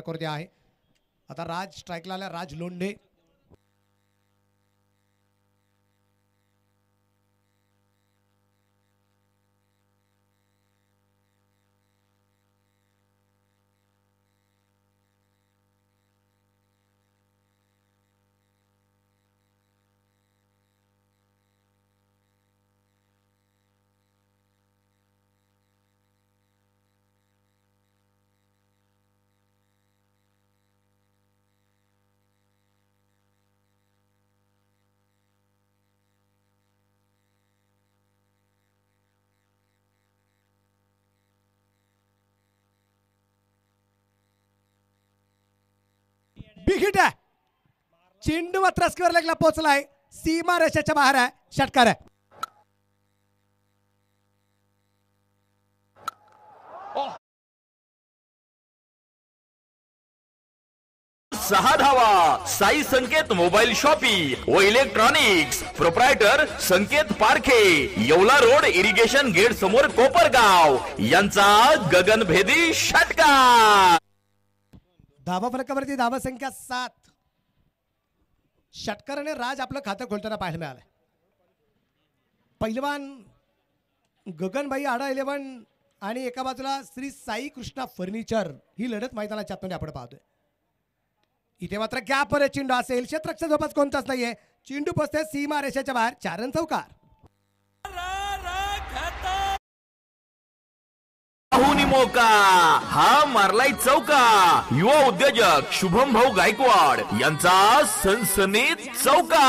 करते आहे आता राज स्ट्राईकला आल्या राज लोंढे हिट आहे चेंडू मात्र स्क्वेअर लेगला पोहोचलाय सीमा रेषाच्या बाहेर आहे षटकार आहे सहा धावा साई संकेत मोबाईल शॉपी व electronics proprietor Sanket Parkhe Yeola road irrigation gate समोर कोपरगाव यांचा गगनभेदी षटकार धावा फलकावरती धावा संख्या सात आणि राज आपलं खातं खोलताना पाहायला मिळालं पहिलवान गगनबाई आडा इलेवन आणि एका बाजूला श्री साई कृष्णा फर्निचर ही लढत मैदानाच्या आतमध्ये आपण पाहतोय इथे मात्र गॅपवर चेंडू असेल क्षेत्रक्ष जोपास कोणताच नाहीये चेंडू पोचते सीमा रेषेच्या बाहेर चारण चौकार राहुनी मोका हा मारलाय चौका युवा उद्योजक शुभम भाऊ गायकवाड यांचा सनसनीत चौका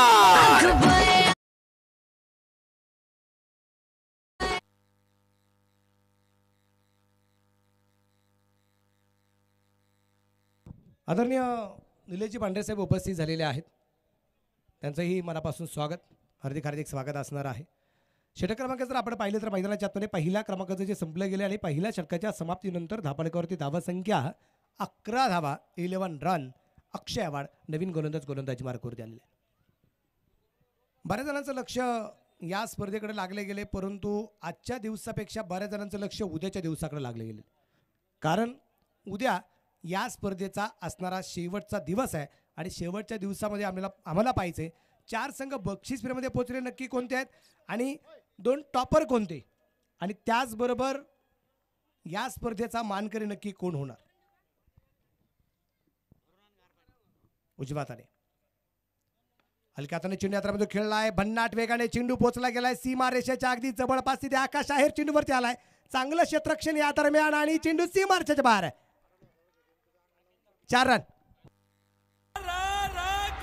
आदरणीय निलेशजी पांडेसाहेब उपस्थित झालेले आहेत त्यांचंही मनापासून स्वागत हार्दिक हार्दिक स्वागत असणार आहे षटक क्रमांक जर आपण पाहिलं तर मैदानाच्या आतमध्ये पहिल्या क्रमांकाचं जे संपलं गेले आणि पहिल्या षटकाच्या समाप्तीनंतर धावा संख्या अकरा धावा इलेव्हन रन अक्षय अवार्ड नवीन गोलंदाज गोलंदाजी मार्गावरती आणले बऱ्याच जणांचं लक्ष या स्पर्धेकडे लागले गेले परंतु आजच्या दिवसापेक्षा बऱ्याच जणांचं लक्ष उद्याच्या दिवसाकडे लागले गेले कारण उद्या या स्पर्धेचा असणारा शेवटचा दिवस आहे आणि शेवटच्या दिवसामध्ये आम्हाला आम्हाला पाहिजे चार संघ बक्षीस फेरीमध्ये पोहोचले नक्की कोणते आहेत आणि दोन टॉपर कोणते आणि त्याचबरोबर या स्पर्धेचा मानकरी नक्की कोण होणार उजवाताने हलक्या हाताने चेंडू यात्रामध्ये खेळला आहे भन्नाट वेगाने चेंडू पोहोचला गेलाय सीमा रेषेच्या अगदी जवळपास तिथे आकाश आहेर चेंडूवरती आलाय चांगलं क्षेत्रक्षण या दरम्यान आणि चेंडू सीमा बाहेर आहे चार रन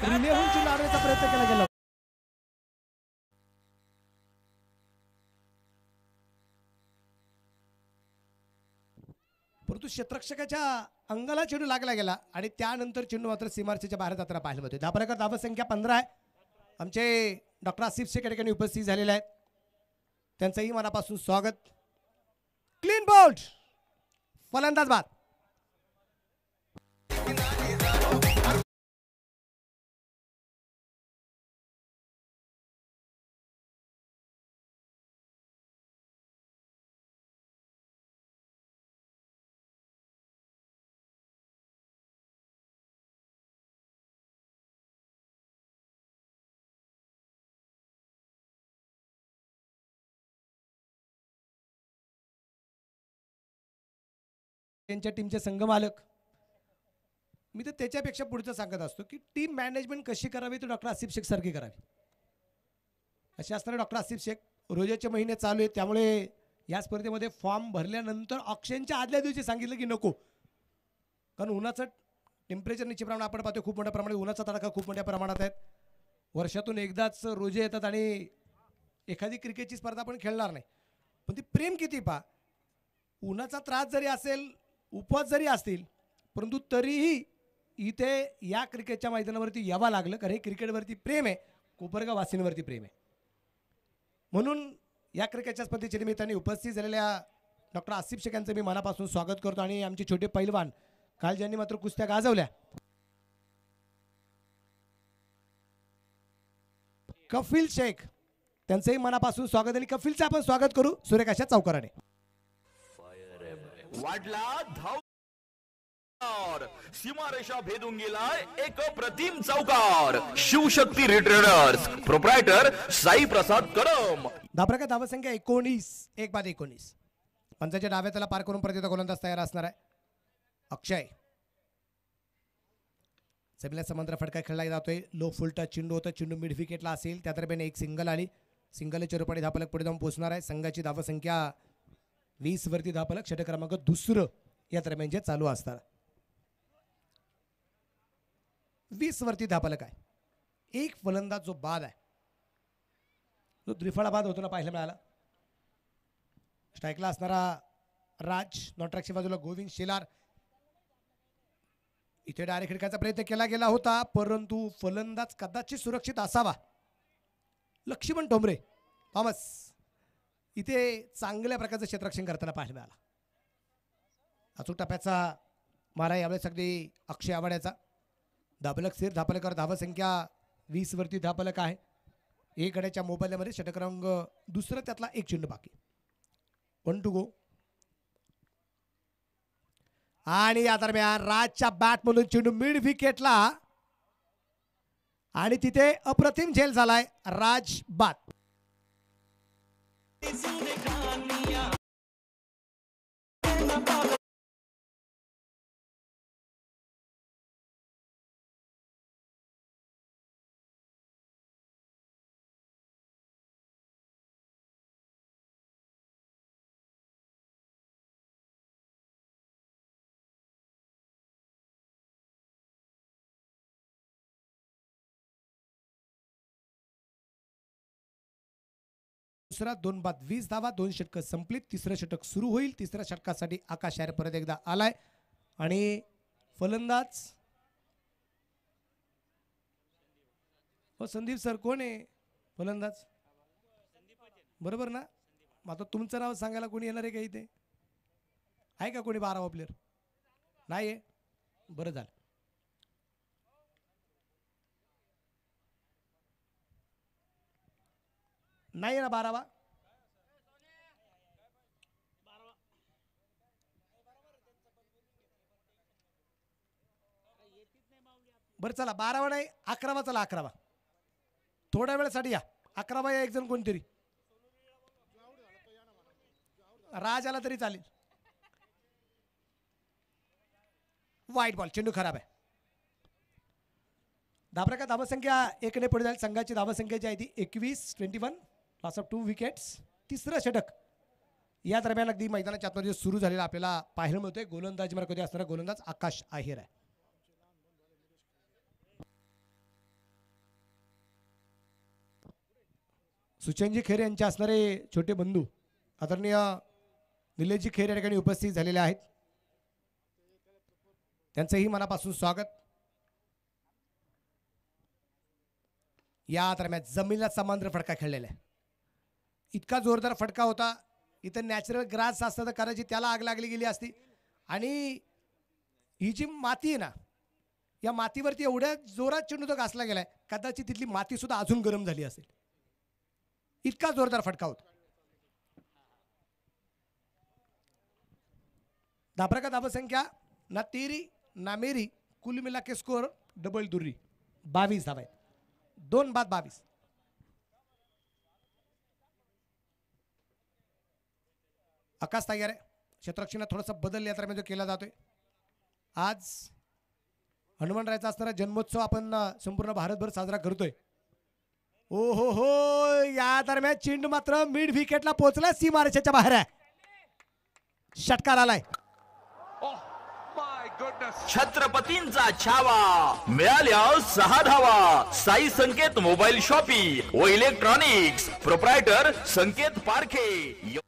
रिलेहून होऊन आणण्याचा प्रयत्न केला गेला परंतु क्षेत्रक्षकाच्या अंगाला चेंडू लागला गेला आणि त्यानंतर चेंडू मात्र सीमार्चेच्या बाहेर जाताना पाहायला होते प्रकार धाव संख्या पंधरा आहे आमचे डॉक्टर आसिफ शेख ठिकाणी उपस्थित झालेले आहेत त्यांचंही मनापासून स्वागत क्लीन बोल्ड फलंदाज बाद त्यांच्या टीमचे संघमालक मी तर त्याच्यापेक्षा पुढचं सांगत असतो की टीम मॅनेजमेंट कशी करावी तर डॉक्टर आसिफ शेख सारखी करावी असे असताना डॉक्टर आसिफ शेख रोजाचे महिने चालू आहेत त्यामुळे या स्पर्धेमध्ये फॉर्म भरल्यानंतर ऑक्सिजनच्या आदल्या दिवशी सांगितलं की नको कारण उन्हाचं टेम्परेचर निश्चित प्रमाण आपण पाहतो खूप मोठ्या प्रमाणात उन्हाचा तडाखा खूप मोठ्या प्रमाणात आहेत वर्षातून एकदाच रोजे येतात आणि एखादी क्रिकेटची स्पर्धा आपण खेळणार नाही पण ती प्रेम किती पा उन्हाचा त्रास जरी असेल उपवास जरी असतील परंतु तरीही इथे या क्रिकेटच्या मैदानावरती यावं लागलं कारण हे क्रिकेटवरती प्रेम आहे कोपरगाव वासींवरती प्रेम आहे म्हणून या क्रिकेटच्या स्पर्धेच्या निमित्ताने उपस्थित झालेल्या डॉक्टर आसिफ शेख यांचं मी मनापासून स्वागत करतो आणि आमचे छोटे पैलवान काल ज्यांनी मात्र कुस्त्या गाजवल्या कफिल शेख त्यांचंही मनापासून स्वागत आणि कफिलचं आपण स्वागत करू सूर्यकाशा चौकाराने वाढला धाव सीमारेषा भेदून गेलाय एक प्रतिम चौकार शिवशक्ती रिटर्नर्स प्रोप्रायटर साई प्रसाद कदम धापराका धावसंख्या एकोणीस एक बाद एकोणीस पंचाच्या डाव्या त्याला पार करून प्रतिता गोलंदाज तयार असणार आहे अक्षय सबिला समंत्र फटका खेळला जातोय लो फुल टच चेंडू होता चेंडू मिड विकेटला असेल त्या दरम्यान एक सिंगल आली सिंगल चोरपाडी धापलक पुढे जाऊन पोहोचणार आहे संघाची धावसंख्या वीस वरती धापलक पालक षटक क्रमांक दुसरं या दरम्यान जे चालू असतात वीस वरती धापलक आहे एक फलंदाज जो बाद आहे जो त्रिफळा बाद होतो ना पाहायला मिळाला स्ट्राईकला असणारा राज नॉट्रॅक्सच्या बाजूला गोविंद शेलार इथे डायरेक्ट खिडकायचा प्रयत्न केला गेला होता परंतु फलंदाज कदाचित सुरक्षित असावा लक्ष्मण टोमरे थॉमस इथे चांगल्या प्रकारचं क्षेत्ररक्षण करताना पाहायला मिळाला अचूक टप्प्याचा मला यावेळेस अगदी अक्षय आवाड्याचा धापलक सिर धापलकर धावसंख्या वरती धापलक आहे एक गड्याच्या मोबाईलमध्ये षटक्रमांक दुसरं त्यातला एक चेंडू बाकी वन टू गो आणि या दरम्यान राजच्या बॅटमधून चेंडू मिड विकेटला आणि तिथे अप्रतिम झेल झालाय राज बात सहान दुसरा दोन बाद वीस धावा दोन षटक संपलीत तिसरं षटक सुरू होईल तिसऱ्या षटकासाठी आकाश आहे परत एकदा आलाय आणि फलंदाज हो संदीप सर कोण आहे फलंदाज बरोबर ना आता तुमचं नाव सांगायला कोणी येणार आहे का इथे आहे का कोणी बारावा प्लेअर नाही आहे बरं झालं नाही ना बारावा बरं चला बारावा नाही अकरावा चला अकरावा थोड्या वेळासाठी या अकरावा या एक जण कोणतरी राज आला तरी चालेल वाईट बॉल चेंडू खराब आहे धाबरा का धावसंख्या एकने पुढे जाईल संघाची धावसंख्या जी आहे ती एकवीस twenty one loss of two wickets तिसरं षटक या दरम्यान अगदी मैदानाच्या आतमध्ये सुरू झालेला आपल्याला पाहायला मिळतोय गोलंदाज कधी असणारा गोलंदाज आकाश आहेर आहे सुचनजी खेर यांचे असणारे छोटे बंधू आदरणीय निलेशजी खेर या ठिकाणी उपस्थित झालेले आहेत त्यांचंही मनापासून स्वागत या दरम्यान जमिनीला समांतर फडका खेळलेला आहे इतका जोरदार फटका होता इथं नॅचरल ग्रास असतं तर कदाचित त्याला आग लागली गेली असती आणि ही जी माती आहे ना या मातीवरती एवढ्या जोरात चेंडू घासला गेलाय कदाचित तिथली मातीसुद्धा अजून गरम झाली असेल इतका जोरदार फटका होता धापरा का धाबसंख्या ना तेरी ना मेरी कुल मिला के स्कोर डबल दुरी बावीस धाबा आहेत दोन बाद बावीस आकाश तयार आहे थोडसं थोडंसं बदल या म्हणजे केला जातोय आज हनुमान रायचा असणारा जन्मोत्सव आपण संपूर्ण भारतभर साजरा करतोय ओ हो हो या दरम्यान चिंड मात्र मिड विकेटला पोहोचला सीमारेषेच्या बाहेर आहे षटकार आलाय oh छत्रपतींचा छावा मिळाल्या सहा धावा साई संकेत मोबाईल शॉपी व इलेक्ट्रॉनिक्स प्रोप्रायटर संकेत पारखे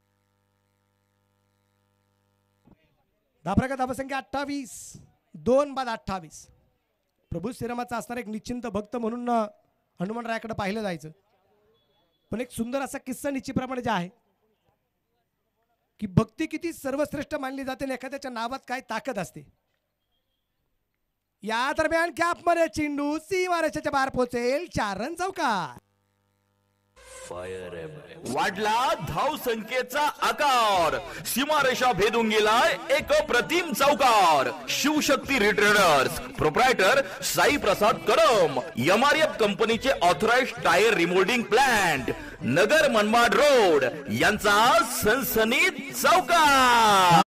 धापरा का संख्या अठ्ठावीस दोन बाद अठ्ठावीस प्रभू श्रीरामाचा असणार एक निश्चिंत भक्त म्हणून हनुमानरायाकडे पाहिलं जायचं पण एक सुंदर असा किस्सा निश्चितप्रमाणे जे आहे की भक्ती किती सर्वश्रेष्ठ मानली जाते आणि एखाद्याच्या नावात काय ताकद असते या दरम्यान मध्ये चेंडू सी महाराष्ट्राच्या बाहेर पोहोचेल चारण चौकार फायर वाढला धाव संख्येचा आकार सीमारेषा भेदून गेलाय एक प्रतिम चौकार Shivshakti retreaders proprietor Sai Prasad R MRF कंपनीचे authorise tyre remoulding plant Nagar Manmad road यांचा सनसनीत चौकार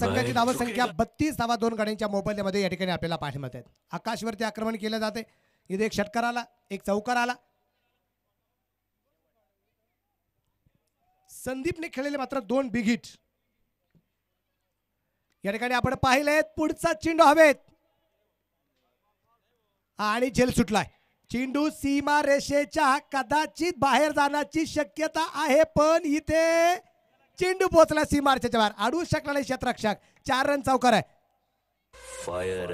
संघाची धावसंख्या बत्तीस धावा दोन गाड्यांच्या मोबाईलमध्ये या ठिकाणी आपल्याला पाठवत आहेत आकाशवरती आक्रमण केलं जाते इथे एक षटकार आला एक चौकार आला संदीपने खेळलेले मात्र दोन बिगिट या ठिकाणी आपण पाहिले पुढचा चेंडू हवेत आणि झेल सुटलाय चेंडू सीमा रेषेच्या कदाचित बाहेर जाण्याची शक्यता आहे पण इथे चेंडू पोहोचला सीमा रेषेच्या बाहेर अडू शकला नाही क्षेत्ररक्षक चार रन चौकार आहे फायर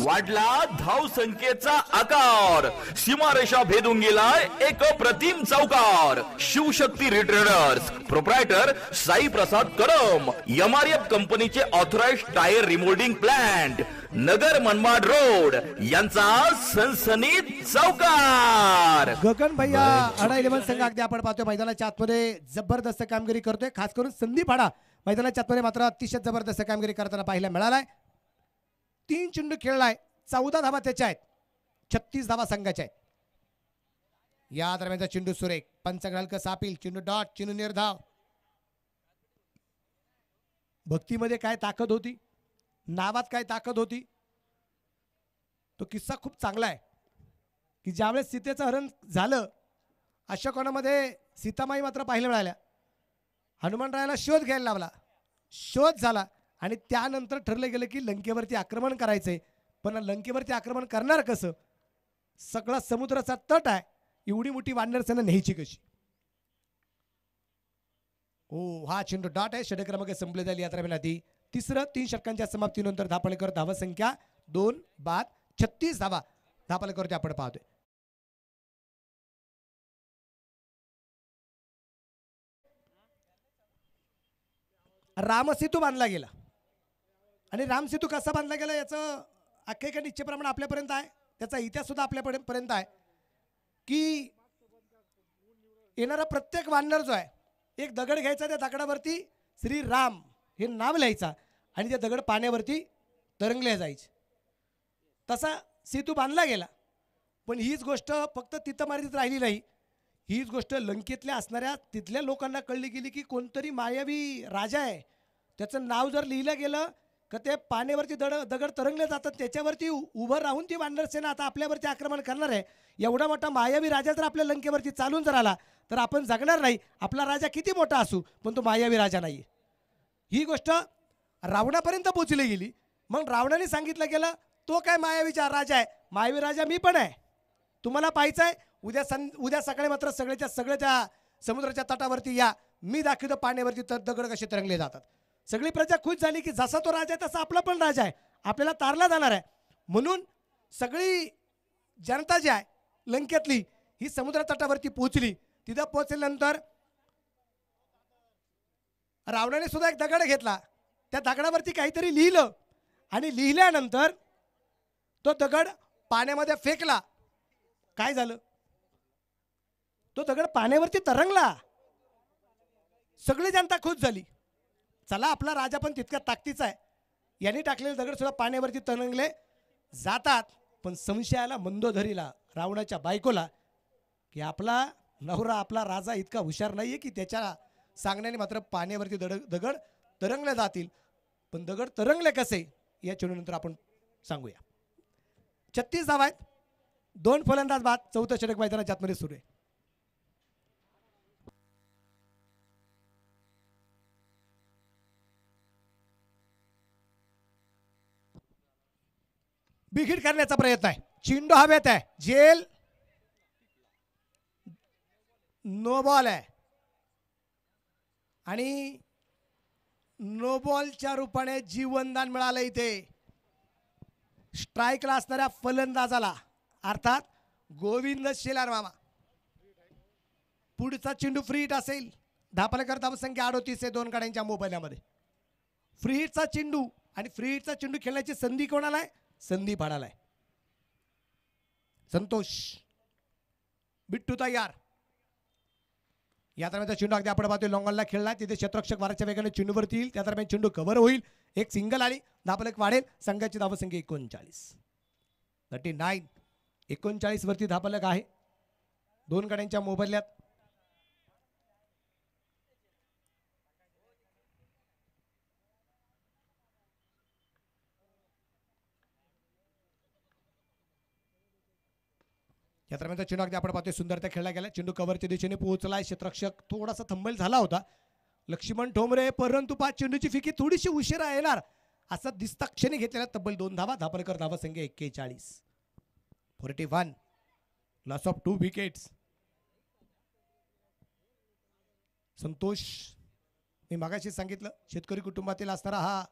वाढला धाव संख्येचा आकार सीमारेषा भेदून गेलाय एक प्रतिम चौकार Shivshakti retreaders proprietor Sai Prasad R F कंपनीचे authorise tyre remoulding plant Nagar Manmad road यांचा सनसनीत चौकार गगन भैया अडा इलेव्हन संघ अगदी आपण पाहतोय मैदानाच्या आतमध्ये जबरदस्त कामगिरी करतोय खास करून संदीप हाडा मैदानाच्या आतमध्ये मात्र अतिशय जबरदस्त कामगिरी करताना पाहायला मिळालाय तीन चेंडू खेळलाय चौदा धावा त्याच्या आहेत छत्तीस धावा संघाच्या आहेत या दरम्यानचा चेंडू सुरेख पंचग्रालक सापील चेंडू डॉट चेंडू निर्धाव भक्तीमध्ये काय ताकद होती नावात काय ताकद होती तो किस्सा खूप चांगला आहे की ज्यावेळेस सीतेचं हरण झालं अशा कोणामध्ये सीतामाई मात्र पाहायला मिळाल्या हनुमानरायाला शोध घ्यायला लावला शोध झाला आणि त्यानंतर ठरलं गेलं की लंकेवरती आक्रमण करायचंय पण लंकेवरती आक्रमण करणार कसं सगळा समुद्राचा तट आहे एवढी मोठी वानर सेना न्यायची कशी हो हा चेंडू डॉट आहे षटक संपले जाईल यात्रा तिसरं तीन षटकांच्या समाप्तीनंतर धापाळेकर धावा संख्या दोन बाद छत्तीस धावा करते आपण पाहतोय रामसेतू बांधला गेला आणि रामसेतू कसा बांधला गेला याचं अख्खेका प्रमाण आपल्यापर्यंत आहे त्याचा इतिहास सुद्धा आपल्यापर्यंत पर्यंत आहे की येणारा प्रत्येक वानर जो आहे एक दगड घ्यायचा त्या दगडावरती श्री राम हे नाव लिहायचा आणि त्या दगड पाण्यावरती तरंगले जायचे तसा सेतू बांधला गेला पण हीच गोष्ट फक्त तिथं मर्यादित राहिली नाही हीच गोष्ट लंकेतल्या असणाऱ्या तिथल्या लोकांना कळली गेली की कोणतरी मायावी राजा आहे त्याचं नाव जर लिहिलं गेलं का ते पाण्यावरती दड दगड तरंगले जातात त्याच्यावरती उभं राहून ती वानर आता आपल्यावरती आक्रमण करणार आहे एवढा मोठा मायावी राजा जर आपल्या लंकेवरती चालून जर आला तर आपण जगणार नाही आपला राजा किती मोठा असू पण तो मायावी राजा नाही ही गोष्ट रावणापर्यंत पोचली गेली मग रावणाने सांगितलं गेलं तो काय मायावीचा राजा आहे मायावी राजा मी पण आहे तुम्हाला पाहायचं आहे उद्या सं उद्या सकाळी मात्र सगळ्याच्या सगळ्याच्या समुद्राच्या तटावरती या मी दाखवतो पाण्यावरती तर दगड कसे तरंगले जातात सगळी प्रजा खुश झाली की जसा तो राजा आहे तसा आपला पण राजा आहे आपल्याला तारला जाणार आहे म्हणून सगळी जनता जी आहे लंकेतली ही समुद्र तटावरती पोहोचली तिथं पोहोचल्यानंतर रावणाने सुद्धा एक दगड घेतला त्या दगडावरती काहीतरी लिहिलं आणि लिहिल्यानंतर तो दगड पाण्यामध्ये फेकला काय झालं तो दगड पाण्यावरती तरंगला सगळी जनता खुश झाली चला आपला राजा पण तितका ताकदीचा आहे यांनी टाकलेले दगड सुद्धा पाण्यावरती तरंगले जातात पण संशयाला मंदोधरीला रावणाच्या बायकोला की आपला नवरा आपला राजा इतका हुशार नाही आहे की त्याच्या सांगण्याने मात्र पाण्यावरती दड दगड तरंगले जातील पण दगड तरंगले कसे या चेडूनंतर आपण सांगूया छत्तीस धावा आहेत दोन फलंदाज बाद चौथं षटक मैदानाच्या आतमध्ये सुरू आहे बिघिड करण्याचा प्रयत्न आहे चिंडो हवेत आहे जेल नो बॉल आहे आणि नो रूपाने जीवनदान मिळालं इथे स्ट्राईकला असणाऱ्या फलंदाजाला अर्थात गोविंद शेलार मामा पुढचा चेंडू फ्री हिट असेल करता संख्या अडोतीस आहे दोन गाड्यांच्या मोबाईलमध्ये फ्री हिटचा चेंडू आणि फ्री हिटचा चेंडू खेळण्याची संधी कोणाला आहे संधी पाडालाय संतोष बिट्टू तयार या दरम्यान चेंडू अगदी आपण पाहतोय लॉंगॉलला खेळला तिथे शत्रक्षक वाराच्या वेगाने चेंडूवरती येईल त्या दरम्यान चेंडू कव्हर होईल एक सिंगल आणि धापलक वाढेल संघाची धावसंख्या एकोणचाळीस थर्टी नाईन एकोणचाळीसवरती धापलक आहे दोन गाड्यांच्या मोबदल्यात क्षेत्रमेंतर चेंडू अगदी आपण पाहतोय सुंदर त्या खेळला गेला चेंडू कव्हरच्या दिशेने पोहोचलाय क्षेत्रक्षक थोडासा थंबल झाला होता लक्ष्मण ठोंबरे परंतु पाच चेंडूची फिकी थोडीशी उशिरा येणार असं दिसता क्षणी घेतलेला तब्बल दोन धावा धापरकर धावा संख्या एक्केचाळीस forty one loss of two wickets Santosh मी मागाशी सांगितलं शेतकरी कुटुंबातील असणारा हा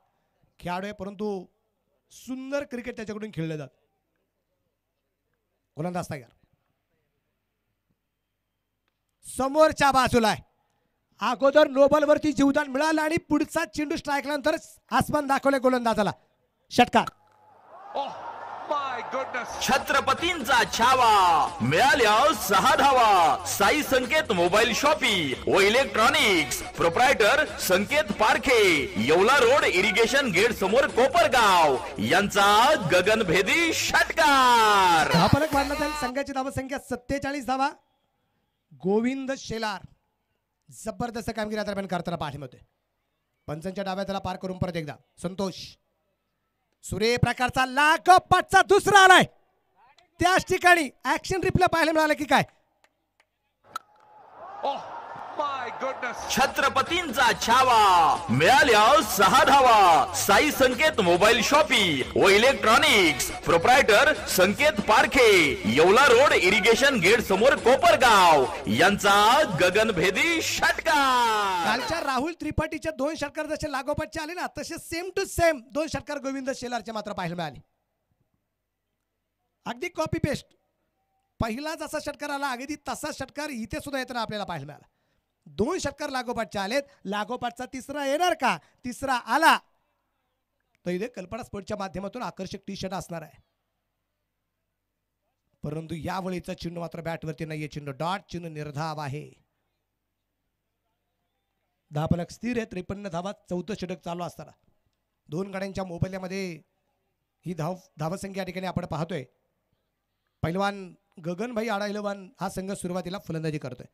खेळाडू आहे परंतु सुंदर क्रिकेट त्याच्याकडून खेळलं जात गोलंदाज तयार समोरच्या बाजूला आहे अगोदर नोबलवरती जीवदान मिळालं आणि पुढचा चेंडू स्ट्राईक नंतर आसमान दाखवले गोलंदाजाला षटकार oh छत्रपतींचा छावा मिळाल्या सहा धावा साई संकेत मोबाईल शॉपी व electronics proprietor Sanket Parkhe Yeola road irrigation gate समोर कोपरगाव यांचा गगनभेदी षटकार संघाची धावसंख्या सत्तेचाळीस धावा गोविंद शेलार जबरदस्त कामगिरी आता करताना पाहिले होते पंचांच्या डाव्या त्याला पार करून परत एकदा संतोष सूर्य प्रकारचा लाख पाचचा दुसरा आलाय त्याच ठिकाणी ऍक्शन रिप्ले पाहायला मिळालं की काय छत्रपतींचा छावा मिळाल्या सहा धावा साई संकेत मोबाईल शॉपी व electronics proprietor Sanket Parkhe Yeola road irrigation gate समोर कोपरगाव यांचा गगनभेदी षटकार कालच्या राहुल त्रिपाठीच्या दोन षटकार जसे लागोपाठचे आले ना तसे सेम टू सेम दोन षटकार गोविंद शेलारचे मात्र पाहायला मिळाले अगदी कॉपी पेस्ट पहिला जसा षटकार आला अगदी तसा षटकार इथे सुद्धा येताना आपल्याला पाहायला मिळाला दोन षटकार लागोपाठच्या आलेत लागोपाठचा तिसरा येणार का तिसरा आला तर इथे कल्पना स्पोर्टच्या माध्यमातून आकर्षक टी शर्ट असणार आहे परंतु यावेळीच चिन्ह मात्र बॅटवरती नाहीये चिन्ह डॉट चिन्ह निर्धाव आहे दहा पलक स्थिर आहे त्रेपन्न धावा चौथं षटक चालू असताना दोन गाड्यांच्या मोबाईलमध्ये ही धाव धावसंख्या या ठिकाणी आपण पाहतोय पैलवान गगनभाई आडाहिलवान हा संघ सुरुवातीला फलंदाजी करतोय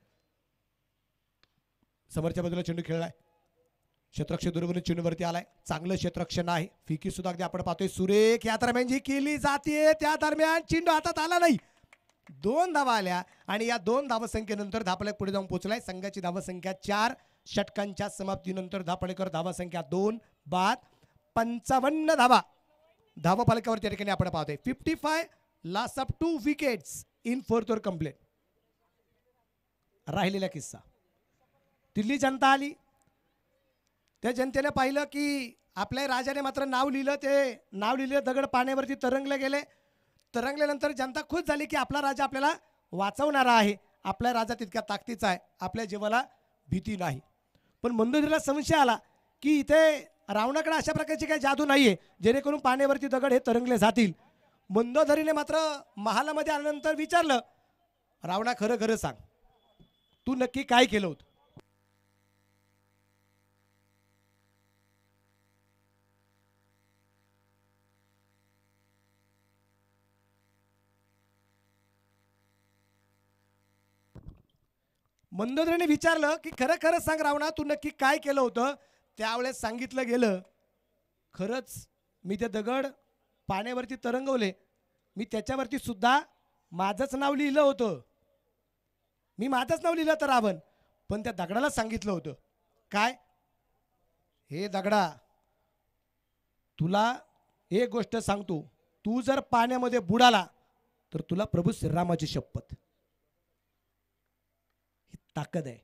समोरच्या बाजूला चेंडू खेळलाय क्षेत्रक्ष दुर्गुण चेंडूवरती आलाय चांगलं क्षेत्रक्ष नाही फिकी सुद्धा अगदी आपण पाहतोय सुरेख या दरम्यान जी केली जाते त्या दरम्यान चेंडू हातात आला नाही दोन धावा आल्या आणि या दोन संख्येनंतर धापलेक पुढे जाऊन पोहोचलाय संघाची धावसंख्या चार षटकांच्या समाप्तीनंतर धावा धावसंख्या दोन बाद पंचावन्न धावा धावा त्या ठिकाणी आपण पाहतोय fifty five last up two wickets in fourth over complete राहिलेला किस्सा दिल्ली जनता आली त्या जनतेने पाहिलं की आपल्या राजाने मात्र नाव लिहिलं ते नाव लिहिलं दगड पाण्यावरती तरंगले गेले तरंगल्यानंतर जनता खुश झाली की आपला राजा आपल्याला वाचवणारा आहे आपल्या राजा तितक्या ताकदीचा आहे आपल्या जीवाला भीती नाही पण मंदुरीला संशय आला की इथे रावणाकडे अशा प्रकारची काही जादू नाही आहे जेणेकरून पाण्यावरती दगड हे तरंगले जातील मंदोधरीने मात्र महालामध्ये आल्यानंतर विचारलं रावणा खरं खरं सांग तू नक्की काय केलं होतं मंदोदरीने विचारलं की खरं खरं सांग रावणा तू नक्की काय केलं होतं त्यावेळेस सांगितलं गेलं खरंच मी ते दगड पाण्यावरती तरंगवले मी त्याच्यावरती सुद्धा माझंच नाव लिहिलं होतं मी माझंच नाव लिहिलं तर रावण पण त्या दगडाला सांगितलं होतं काय हे दगडा तुला एक गोष्ट सांगतो तू जर पाण्यामध्ये बुडाला तर तुला प्रभू श्रीरामाची शपथ ताकद आहे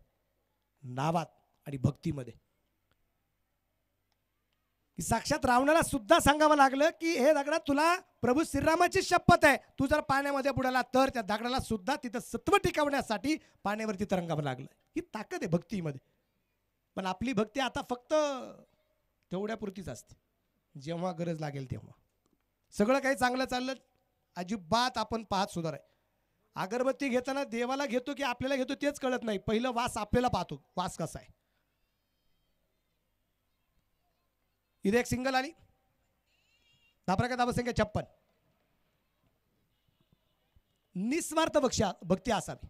नावात आणि भक्तीमध्ये साक्षात रावणाला सुद्धा सांगावं लागलं की हे दगडा तुला प्रभू श्रीरामाची शपथ आहे तू जर पाण्यामध्ये बुडाला तर त्या दगडाला सुद्धा तिथं सत्व टिकवण्यासाठी पाण्यावरती तरंगावं लागलं ही ताकद आहे भक्तीमध्ये पण आपली भक्ती आता फक्त तेवढ्यापुरतीच असते जेव्हा गरज लागेल तेव्हा सगळं काही चांगलं चाललं अजिबात आपण पाहत सुधार आहे अगरबत्ती घेताना देवाला घेतो की आपल्याला घेतो तेच कळत नाही पहिलं वास आपल्याला पाहतो वास कसा आहे इथे एक सिंगल आली दापरा का दाबा संख्या छप्पन निस्वार्थ बक्षा भक्ती असावी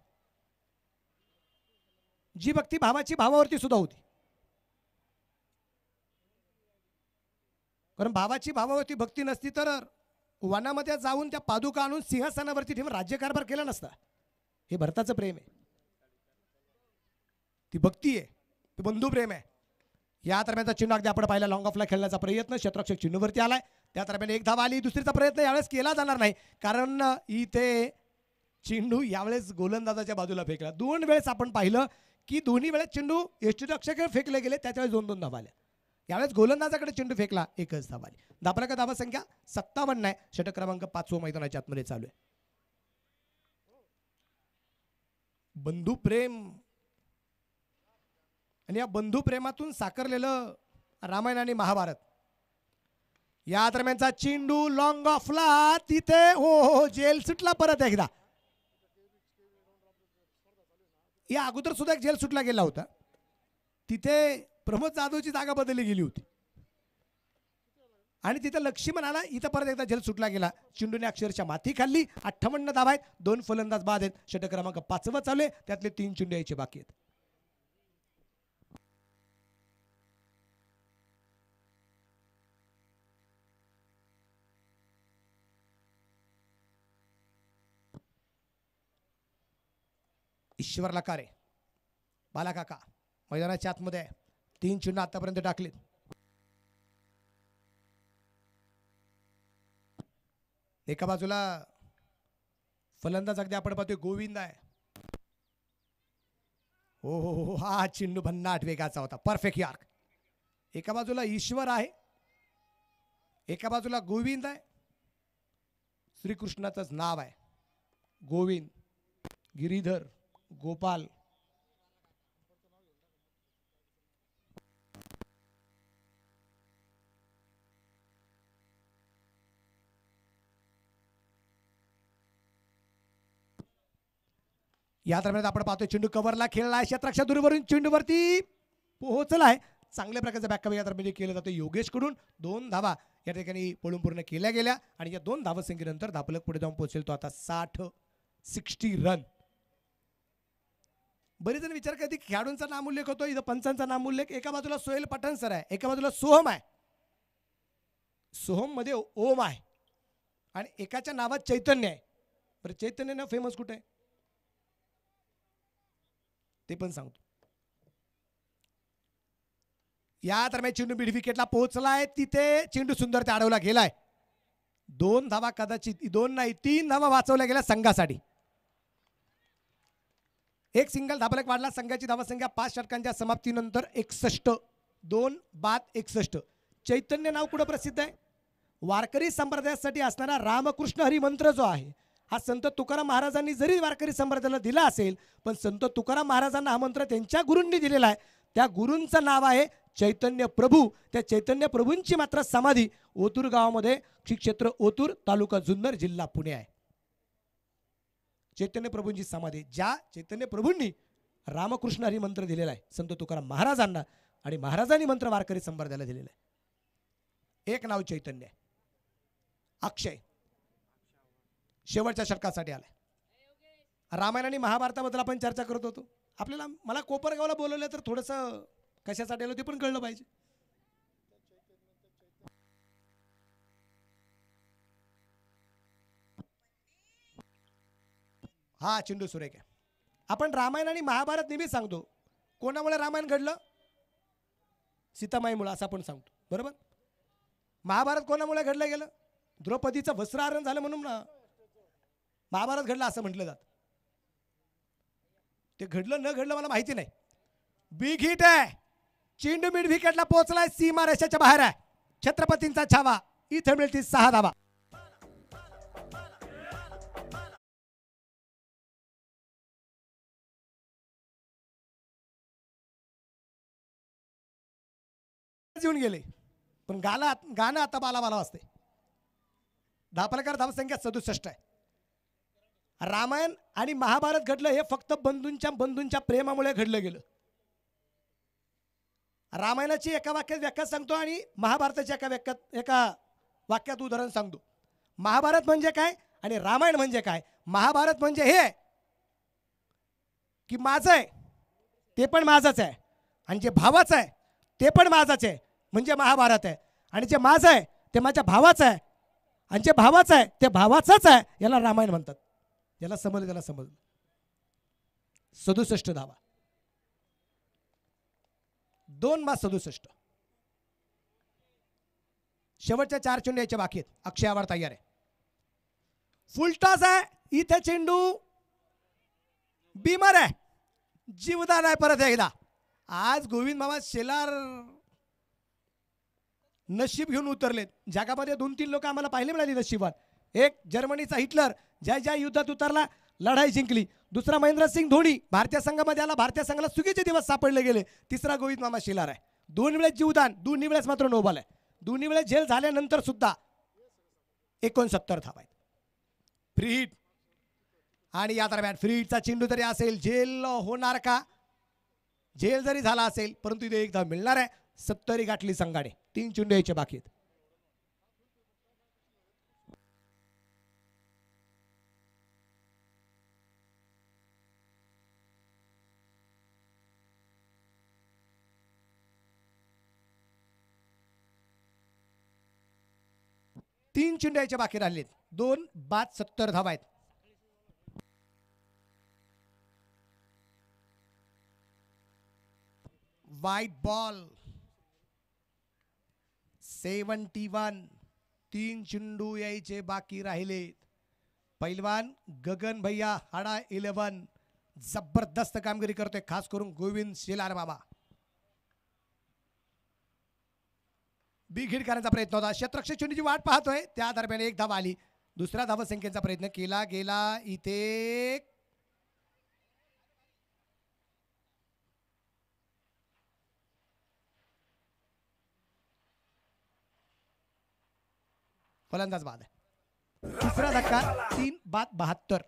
जी भक्ती भावाची भावावरती सुद्धा होती कारण भावाची भावावरती भक्ती नसती तर वनामध्ये जाऊन त्या पादुका आणून सिंहासनावरती ठेवून राज्यकारभार केला नसता हे भरताचं प्रेम आहे ती भक्ती आहे बंधू प्रेम आहे या दरम्यानचा चिन्ह अगदी आपण पाहिला लॉंग ऑफला खेळण्याचा प्रयत्न शत्रक्षक चिन्हवरती आलाय त्या दरम्यान एक धाव आली दुसरीचा प्रयत्न यावेळेस केला जाणार नाही कारण इथे चेंडू यावेळेस गोलंदाजाच्या बाजूला फेकला दोन वेळेस आपण पाहिलं की दोन्ही वेळेस चेंडू यष्टीरक्षक फेकले गेले त्याच्यावेळेस दोन दोन धाव आल्या यावेळेस गोलंदाजाकडे चेंडू फेकला एकच धावाली दापला का धावा संख्या सत्तावन्न आहे षटक क्रमांक पाचवा मैदानाच्या आतमध्ये चालू आहे बंधू प्रेम आणि या बंधू प्रेमातून साकारलेलं रामायण आणि महाभारत या दरम्यानचा चेंडू लॉंग ऑफला तिथे हो, हो हो जेल सुटला परत एकदा या अगोदर सुद्धा एक जेल सुटला गेला होता तिथे प्रमोद जाधवची जागा बदलली गेली होती आणि तिथं म्हणाला इथं परत एकदा झेल सुटला गेला चिंडूने अक्षरशः माती खाल्ली अठ्ठावन्न धावा आहेत दोन फलंदाज बाद आहेत षटक क्रमांक पाचवं चालू आहे त्यातले तीन चिंडू यायचे बाकी आहेत ईश्वर लकारे बाला काका मैदानाच्या आतमध्ये आहे तीन चिन्ह आतापर्यंत टाकलेत एका बाजूला फलंदाज अगदी आपण पाहतोय गोविंद आहे हो हो हो, हो हा चिन्नू भन्नाट वेगाचा होता परफेक्ट यार्क एका बाजूला ईश्वर आहे एका बाजूला गोविंद आहे श्रीकृष्णाचंच नाव आहे गोविंद गिरीधर गोपाल या दरम्यान आपण पाहतोय चेंडू कव्हरला खेळला आहे दूरवरून चेंडूवरती पोहोचलाय चांगल्या प्रकारचा बॅकअप या दरम्यान केलं जातं योगेशकडून दोन धावा या ठिकाणी पळून पूर्ण केल्या गेल्या आणि या दोन धावसंख्येनंतर धापलक पुढे जाऊन पोहोचेल तो आता साठ सिक्स्टी रन बरेच जण विचार करते खेळाडूंचा नाम उल्लेख होतो इथं पंचांचा नाम उल्लेख एका बाजूला सोहेल पठण सर आहे एका बाजूला सोहम आहे सोहम मध्ये ओम आहे आणि एकाच्या नावात चैतन्य आहे बरं चैतन्य ना फेमस कुठे आहे ते पण सांगतो या दरम्यान चेंडू विकेटला पोहोचलाय तिथे चेंडू सुंदर ते अडवला गेलाय दोन धावा कदाचित दोन नाही तीन धावा वाचवल्या गेल्या संघासाठी एक सिंगल धाबलक वाढला संघाची धावा संख्या पाच षटकांच्या समाप्तीनंतर एकसष्ट दोन बाद एकसष्ट चैतन्य नाव कुठं प्रसिद्ध आहे वारकरी संप्रदायासाठी असणारा रामकृष्ण हरिमंत्र जो आहे हा संत तुकाराम महाराजांनी जरी वारकरी संप्रदायाला दिला असेल पण संत तुकाराम महाराजांना हा मंत्र त्यांच्या गुरूंनी दिलेला आहे त्या गुरूंचं नाव आहे चैतन्य प्रभू त्या चैतन्य प्रभूंची मात्र समाधी ओतूर गावामध्ये क्षेत्र ओतूर तालुका जुन्नर जिल्हा पुणे आहे चैतन्य प्रभूंची समाधी ज्या चैतन्य प्रभूंनी रामकृष्ण हरी मंत्र दिलेला आहे संत तुकाराम महाराजांना आणि महाराजांनी मंत्र वारकरी संप्रदायाला दिलेला आहे एक नाव चैतन्य अक्षय शेवटच्या षटकासाठी आला रामायण आणि महाभारताबद्दल आपण चर्चा करत होतो आपल्याला मला कोपरगावला बोलवलं तर थोडंसं कशासाठी आलं ते पण कळलं पाहिजे हा चिंडू सुरेख आहे आपण रामायण आणि महाभारत नेहमीच सांगतो कोणामुळे रामायण घडलं सीतामाईमुळे असं आपण सांगतो बरोबर महाभारत कोणामुळे घडलं गेलं द्रौपदीचं वस्त्रहरण झालं म्हणून ना महाभारत घडलं असं म्हटलं जात ते घडलं न घडलं मला माहिती नाही बिग हिट आहे चिंड मिड विकेटला पोहोचलाय सीमा रेषाच्या बाहेर आहे छत्रपतींचा छावा इथं मिळतील सहा धावा येऊन गेले पण गाला गाणं आता बाला बाला वाजते धापलकर धावसंख्या सदुसष्ट आहे रामायण आणि महाभारत घडलं हे फक्त बंधूंच्या बंधूंच्या प्रेमामुळे घडलं गेलं रामायणाची एका वाक्यात व्याख्यात सांगतो आणि महाभारताची एका व्याख्यात एका वाक्यात उदाहरण सांगतो महाभारत म्हणजे काय आणि रामायण म्हणजे काय महाभारत म्हणजे हे की माझं आहे ते पण माझंच आहे आणि जे भावाचं आहे ते पण माझंच आहे म्हणजे महाभारत आहे आणि जे माझं आहे ते माझ्या भावाचं आहे आणि जे भावाचं आहे ते भावाचंच आहे याला रामायण म्हणतात ज्याला समजलं त्याला समजलं सदुसष्ट धावा दोन बा सदुसष्ट शेवटच्या चार चेंडू याच्या बाकी आहेत अक्षय आवार तयार आहे फुलटॉस आहे इथे चेंडू बीमार आहे जीवदान आहे परत एकदा आज गोविंद बाबा शेलार नशीब घेऊन उतरलेत जगामध्ये दोन तीन लोक आम्हाला पाहिले मिळाली नशीबात एक जर्मनीचा हिटलर ज्या ज्या युद्धात उतरला लढाई जिंकली दुसरा महेंद्रसिंग धोनी भारतीय संघामध्ये आला भारतीय संघाला चुकीचे दिवस सापडले गेले तिसरा गोविंद मामा शिलार आहे दोन वेळेस जीवदान दोन्ही वेळेस मात्र नोबल आहे दोन्ही वेळेस झेल झाल्यानंतर सुद्धा एकोणसत्तर धाव आहेत फ्री आणि या दरम्यान फ्री हिटचा चेंडू जरी असेल झेल होणार का झेल जरी झाला असेल परंतु इथे एक धाव मिळणार आहे सत्तरी गाठली संघाने तीन चेंडू यायचे बाकी आहेत तीन चेंडूच्या बाकी राहिलेत दोन बाद सत्तर धाव आहेत वाईट बॉल सेवन्टी वन तीन चेंडू यायचे बाकी राहिलेत पैलवान गगन भैया हाडा इलेवन जबरदस्त कामगिरी करतोय खास करून गोविंद शेलार बाबा बिघीड करण्याचा प्रयत्न होता शत्रक्ष जी वाट पाहतोय त्या दरम्यान एक धाव आली दुसऱ्या धावसंख्येचा प्रयत्न केला गेला इथे फलंदाज बाद तिसरा धक्का तीन बाद बहात्तर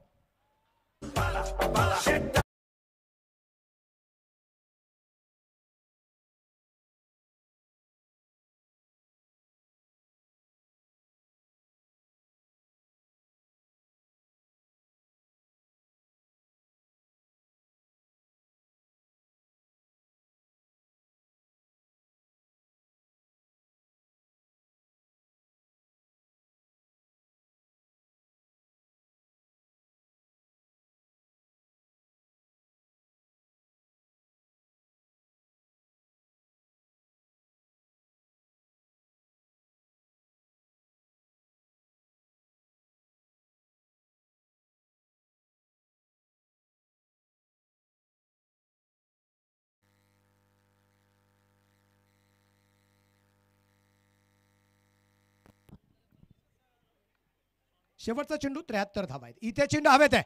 शेवटचा चेंडू त्र्याहत्तर धावा आहेत इथे चेंडू हवेत आहे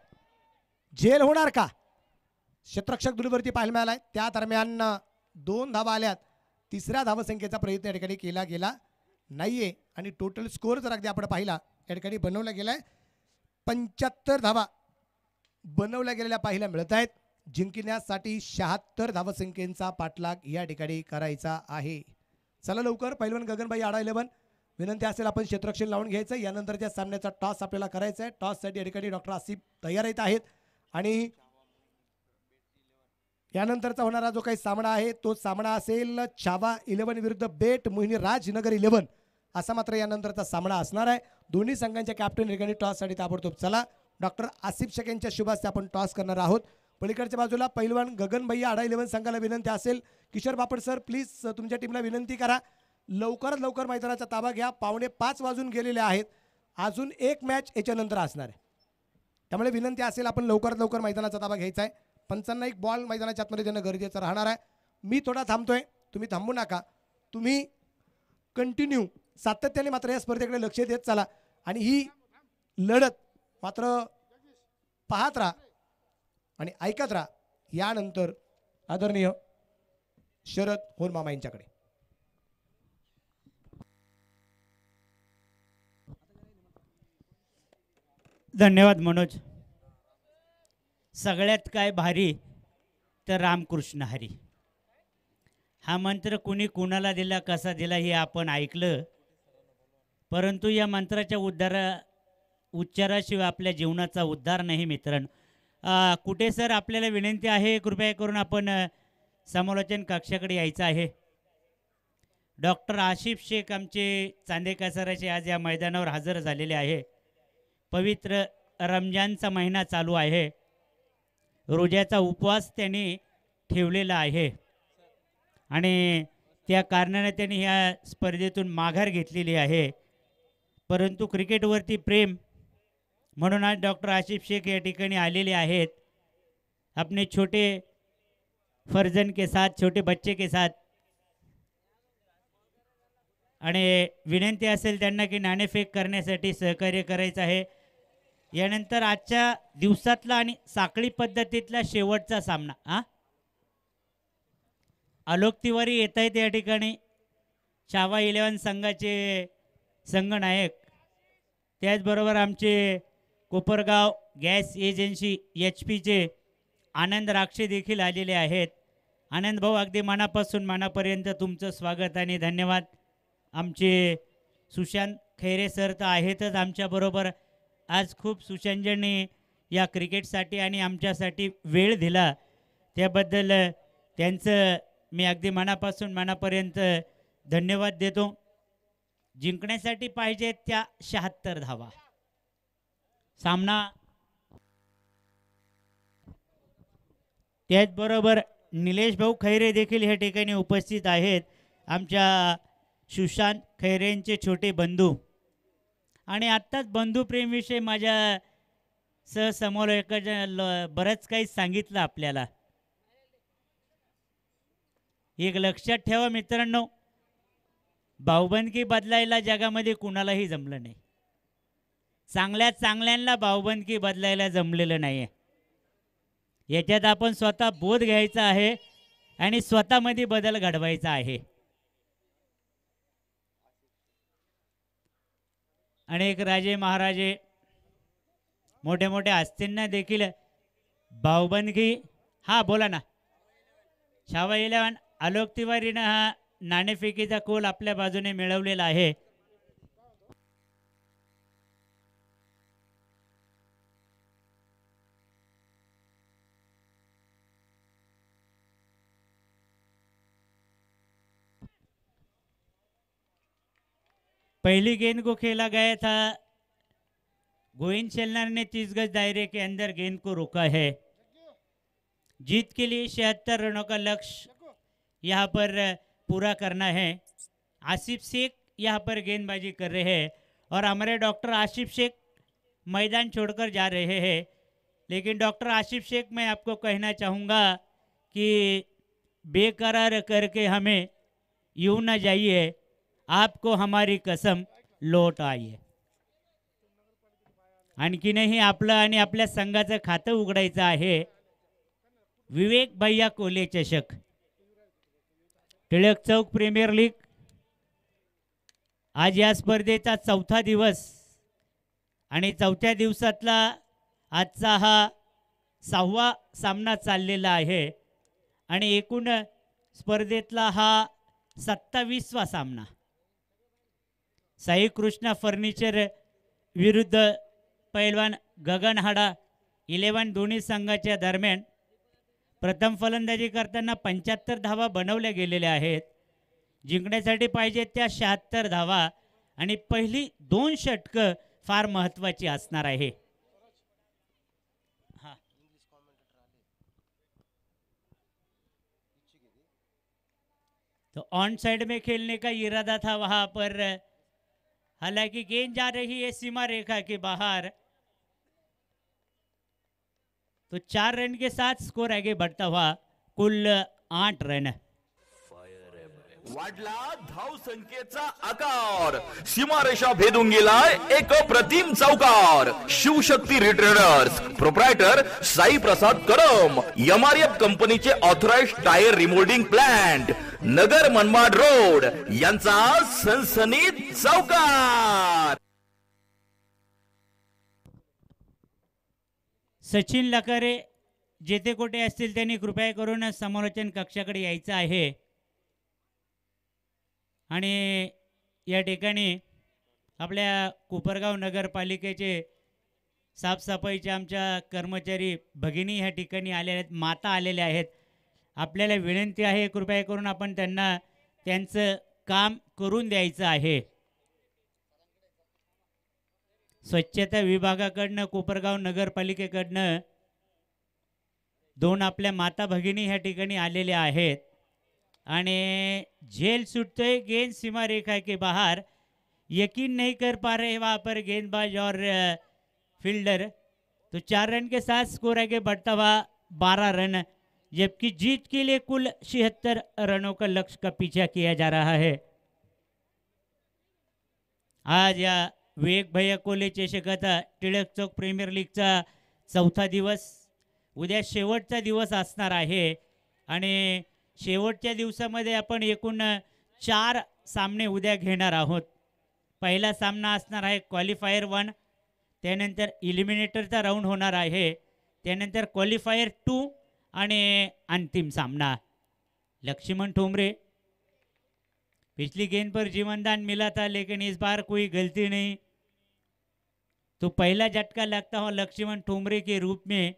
झेल होणार का क्षेत्रक्षक दुरीवरती पाहायला आहे त्या दरम्यान दोन धावा आल्यात तिसऱ्या धावसंख्येचा प्रयत्न या ठिकाणी केला गेला नाहीये आणि टोटल स्कोर जर अगदी आपण पाहिला या ठिकाणी बनवला गेलाय पंच्याहत्तर धावा बनवल्या गेलेल्या पाहायला मिळत आहेत जिंकण्यासाठी शहात्तर धावसंख्येचा पाठलाग या ठिकाणी करायचा आहे चला लवकर पहिलवान गगनबाई आडा इलेवन विनंती असेल आपण क्षेत्ररक्षण लावून घ्यायचं यानंतरच्या सामन्याचा टॉस आपल्याला करायचा आहे टॉससाठी या ठिकाणी डॉक्टर आसिफ तयार येत आहेत आणि यानंतरचा होणारा जो काही सामना आहे तो सामना असेल छावा इलेव्हन विरुद्ध बेट मोहिनी राजनगर इलेव्हन असा मात्र यानंतरचा सामना असणार आहे दोन्ही संघांच्या कॅप्टन ठिकाणी टॉससाठी ताबडतोब चला डॉक्टर आसिफ शेख यांच्या आपण टॉस करणार आहोत पलीकडच्या बाजूला पहिलवान गगन भैया आडा इलेव्हन संघाला विनंती असेल किशोर बापड सर प्लीज तुमच्या टीमला विनंती करा लवकरात लवकर मैदानाचा ताबा घ्या पावणे पाच वाजून गेलेले आहेत अजून एक मॅच याच्यानंतर असणार आहे त्यामुळे विनंती असेल आपण लवकरात लवकर मैदानाचा ताबा घ्यायचा आहे पंचांना एक बॉल मैदानाच्या आतमध्ये देणं गरजेचं राहणार आहे मी थोडा थांबतोय तुम्ही थांबू नका तुम्ही कंटिन्यू सातत्याने मात्र या स्पर्धेकडे लक्ष देत चाला आणि ही लढत मात्र पाहत राहा आणि ऐकत राहा यानंतर आदरणीय शरद होनमामा यांच्याकडे धन्यवाद मनोज सगळ्यात काय भारी तर रामकृष्ण हरी हा मंत्र कुणी कुणाला दिला कसा दिला हे आपण ऐकलं परंतु या मंत्राच्या उद्धारा उच्चाराशिवाय आपल्या जीवनाचा उद्धार नाही मित्रांनो कुठे सर आपल्याला विनंती आहे कृपया करून आपण समालोचन कक्षाकडे यायचं आहे डॉक्टर आशिफ शेख आमचे चांदेका आज या मैदानावर हजर झालेले आहे पवित्र रमजानचा महिना चालू आहे रोज्याचा उपवास त्यांनी ठेवलेला आहे आणि त्या कारणाने त्यांनी ह्या स्पर्धेतून माघार घेतलेली आहे परंतु क्रिकेटवरती प्रेम म्हणून आज डॉक्टर आशिफ शेख या ठिकाणी आलेले आहेत आपले छोटे फर्जन के साथ छोटे बच्चे के साथ आणि विनंती असेल त्यांना की नाणेफेक करण्यासाठी सहकार्य करायचं आहे यानंतर आजच्या दिवसातला आणि साखळी पद्धतीतला शेवटचा सामना हा आलोक तिवारी येत आहेत या ठिकाणी छावा इलेवन संघाचे संघनायक त्याचबरोबर आमचे कोपरगाव गॅस एजन्सी एच पीचे आनंद राक्षे देखील आलेले आहेत आनंद भाऊ अगदी मनापासून मनापर्यंत तुमचं स्वागत आणि धन्यवाद आमचे सुशांत खैरे सर तर आहेतच आमच्याबरोबर आज खूप सुशांजने या क्रिकेटसाठी आणि आमच्यासाठी वेळ दिला त्याबद्दल त्यांचं मी अगदी मनापासून मनापर्यंत धन्यवाद देतो जिंकण्यासाठी पाहिजे त्या शहात्तर धावा सामना त्याचबरोबर निलेश भाऊ खैरे देखील या ठिकाणी उपस्थित आहेत आमच्या सुशांत खैरेंचे छोटे बंधू आणि आत्ताच विषय माझ्या एक बरंच काही सांगितलं आपल्याला एक लक्षात ठेवा मित्रांनो भाऊबंदकी बदलायला जगामध्ये कुणालाही जमलं नाही चांगल्या चांगल्यांना भाऊबंदकी बदलायला जमलेलं नाही आहे याच्यात आपण स्वतः बोध घ्यायचा आहे आणि स्वतःमध्ये बदल घडवायचा आहे अनेक राजे महाराजे मोठे मोठे आस्तींना देखील भाऊबंदगी हा बोला ना छावा इलेवन आलोक तिवारीनं हा नाणेफेकीचा कोल आपल्या बाजूने मिळवलेला आहे पहली गेंद को खेला गया था गोविंद शेलनर ने तीस गज दायरे के अंदर गेंद को रोका है जीत के लिए छिहत्तर रनों का लक्ष्य यहाँ पर पूरा करना है आसिफ शेख यहाँ पर गेंदबाजी कर रहे हैं और हमारे डॉक्टर आसिफ शेख मैदान छोड़कर जा रहे हैं लेकिन डॉक्टर आसिफ शेख मैं आपको कहना चाहूँगा कि बेकरार करके हमें यूँ ना जाइए आपको हमारी कसम लोट आई आहे आणखीनही आपलं आणि आपल्या संघाचं खातं उघडायचं आहे विवेक भैया कोले चषक टिळक चौक प्रीमियर लीग आज या स्पर्धेचा चौथा दिवस आणि चौथ्या दिवसातला आजचा हा सहावा सामना चाललेला आहे आणि एकूण स्पर्धेतला हा सत्तावीसवा सामना साई कृष्णा फर्निचर विरुद्ध पैलवान गगन हाडा इलेवन दोन्ही संघाच्या दरम्यान प्रथम फलंदाजी करताना पंच्याहत्तर धावा बनवल्या गेलेल्या आहेत जिंकण्यासाठी पाहिजे त्या शहात्तर धावा आणि पहिली दोन षटकं फार महत्त्वाची असणार आहे तो ऑन साइड में खेलने का इरादा था वहाँ पर हालांकि गेंद जा रही है सीमा रेखा के बाहर तो चार रन के साथ स्कोर आगे बढ़ता हुआ कुल आठ रन है वाढला धाव संख्येचा आकार सीमारेषा भेदून गेलाय एक प्रतिम चौकार Shivshakti retreaders proprietor Sai Prasad R MRF कंपनीचे authorise tyre remoulding plant Nagar Manmad road यांचा सनसनीत चौकार सचिन लकारे जेथे कोठे असतील त्यांनी कृपया करून समालोचन कक्षाकडे यायचं आहे आणि या ठिकाणी आपल्या कोपरगाव नगरपालिकेचे साफसफाईचे आमच्या कर्मचारी भगिनी ह्या ठिकाणी आलेल्या आहेत माता आलेल्या आहेत आपल्याला विनंती आहे कृपया करून आपण त्यांना त्यांचं काम करून द्यायचं आहे स्वच्छता विभागाकडनं कोपरगाव नगरपालिकेकडनं दोन आपल्या माता भगिनी ह्या ठिकाणी आलेल्या आहेत आणि झेल सुटतोय गेंद सीमा रेखा के बाहर यकीन नहीं कर पा रहे वहां पर गेंदबाज और फील्डर तो चार रन के साथ स्कोर आगे बढ़ता हुआ बारह रन जबकि जीत के लिए कुल छिहत्तर रनों का लक्ष्य का पीछा किया जा रहा है आज या विवेक भैया कोले चषकाचा टिळक चौक प्रीमियर लीगचा चौथा दिवस उद्या शेवटचा दिवस असणार आहे आणि शेवटच्या दिवसामध्ये आपण एकूण चार सामने उद्या घेणार आहोत पहिला सामना असणार आहे क्वालिफायर वन त्यानंतर इलिमिनेटरचा राऊंड होणार आहे त्यानंतर क्वालिफायर टू आणि अंतिम सामना लक्ष्मण ठोंबरे पिछली गेंद पर जीवनदान मिला था लेकिन इस बार कोई गलती नहीं तो पहला झटका लगता हो लक्ष्मण ठोमरे के रूप में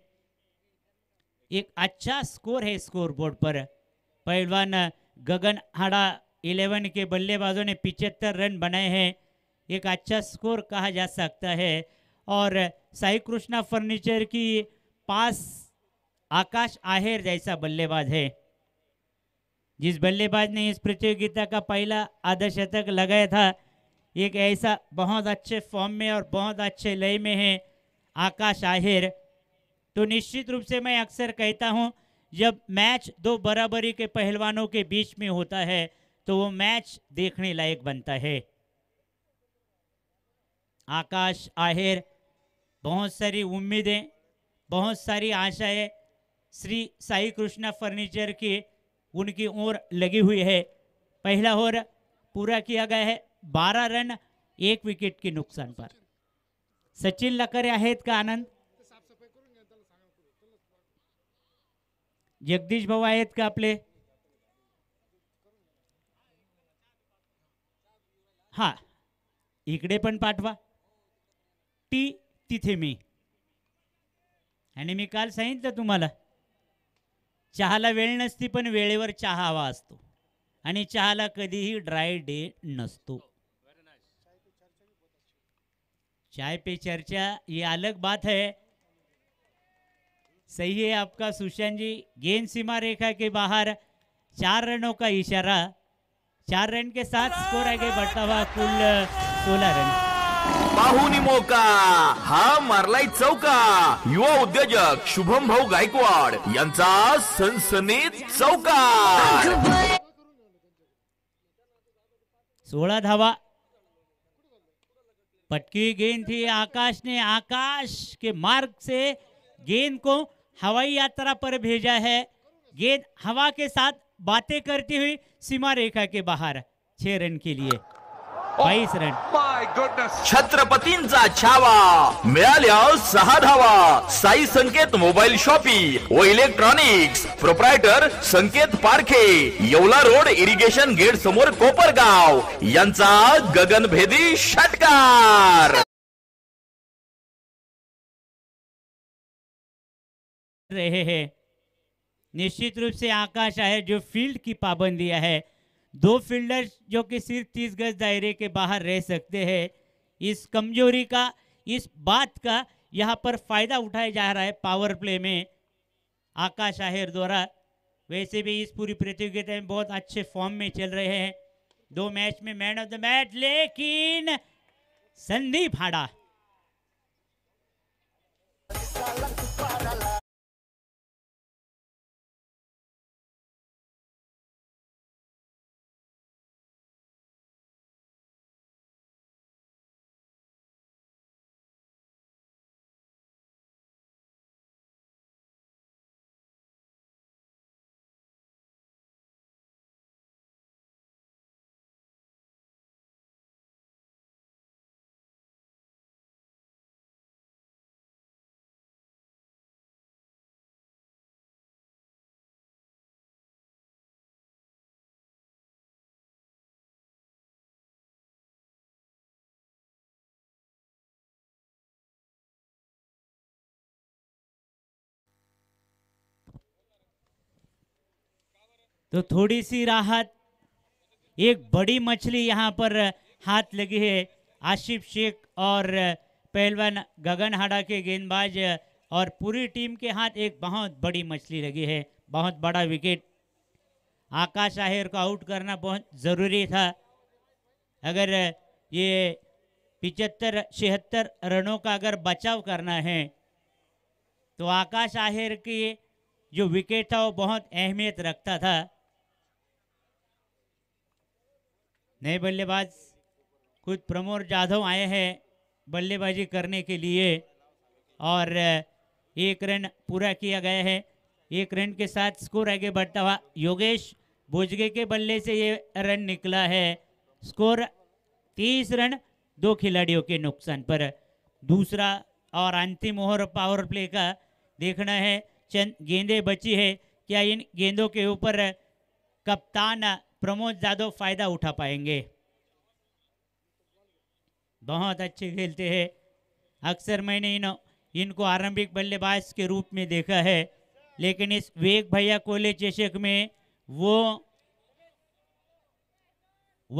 एक अच्छा स्कोर है स्कोर बोर्ड पर पहलवान गगन हाड़ा इलेवन के बल्लेबाजों ने पिचहत्तर रन बनाए हैं एक अच्छा स्कोर कहा जा सकता है और साई कृष्णा फर्नीचर की पास आकाश आहिर जैसा बल्लेबाज है जिस बल्लेबाज ने इस प्रतियोगिता का पहला आदर्श तक लगाया था एक ऐसा बहुत अच्छे फॉर्म में और बहुत अच्छे लय में है आकाश आहिर तो निश्चित रूप से मैं अक्सर कहता हूँ जब मैच दो बराबरी के पहलवानों के बीच में होता है तो वो मैच देखने लायक बनता है आकाश आहिर बहुत सारी उम्मीदें बहुत सारी आशाएं श्री साई कृष्णा फर्नीचर की उनकी ओर लगी हुई है पहला ओवर पूरा किया गया है बारह रन एक विकेट के नुकसान पर सचिन लकर आहेद का आनंद जगदीश भाऊ आहेत का आपले हा इकडे पण पाठवा टी तिथे मी आणि मी काल सांगितलं तुम्हाला चहाला वेळ नसती पण वेळेवर चहा हवा असतो आणि चहाला कधीही ड्राय डे नसतो चाय पे चर्चा ही अलग बात है सही है आपका सुशांत जी गेंद सीमा रेखा के बाहर चार रनों का इशारा चार रन के साथ स्कोर आगे बढ़ता हुआ कुल सोलह रन पाहुनी मोका हा मारलाय चौका युवा उद्योजक शुभम भाऊ गायकवाड यांचा सनसनीत चौका सोळा धावा पटकी गेंद थी आकाश ने आकाश के मार्ग से गेंद को हवाई यात्रा पर भेजा है गेंद हवा के साथ बातें करती हुई सीमा रेखा के बाहर छह रन के लिए बाईस रन oh छत्रपतींचा छावा मिळाल्या सहा धावा साई संकेत मोबाईल शॉपी व electronics proprietor Sanket Parkhe Yeola road irrigation gate समोर कोपरगाव यांचा गगनभेदी षटकार रहे हैं निश्चित रूप से आकाश है जो फील्ड की पाबंदियां है दो फील्डर जो कि सिर्फ तीस गज दायरे के बाहर रह सकते हैं इस कमजोरी का इस बात का यहाँ पर फायदा उठाया जा रहा है पावर प्ले में आकाश आहिर द्वारा वैसे भी इस पूरी प्रतियोगिता में बहुत अच्छे फॉर्म में चल रहे हैं दो मैच में मैन ऑफ द मैच लेकिन संदीप हाड़ा तो थोड़ी सी राहत एक बड़ी मछली यहाँ पर हाथ लगी है आशिफ शेख और पहलवान गगन हाडा के गेंदबाज और पूरी टीम के हाथ एक बहुत बड़ी मछली लगी है बहुत बड़ा विकेट आकाश आहिर को आउट करना बहुत ज़रूरी था अगर ये पिचहत्तर छिहत्तर रनों का अगर बचाव करना है तो आकाश आहिर की जो विकेट था वो बहुत अहमियत रखता था नए बल्लेबाज कुछ प्रमोद जाधव आए हैं बल्लेबाजी करने के लिए और एक रन पूरा किया गया है एक रन के साथ स्कोर आगे बढ़ता हुआ योगेश भोजगे के बल्ले से ये रन निकला है स्कोर तीस रन दो खिलाड़ियों के नुकसान पर दूसरा और अंतिम ओवर पावर प्ले का देखना है चंद गेंदे बची है क्या इन गेंदों के ऊपर कप्तान प्रमोद यादव फायदा उठा पाएंगे बहुत अच्छे खेलते हैं अक्सर मैंने इन इनको आरंभिक बल्लेबाज के रूप में देखा है लेकिन इस वेग भैया कोले चेषक में वो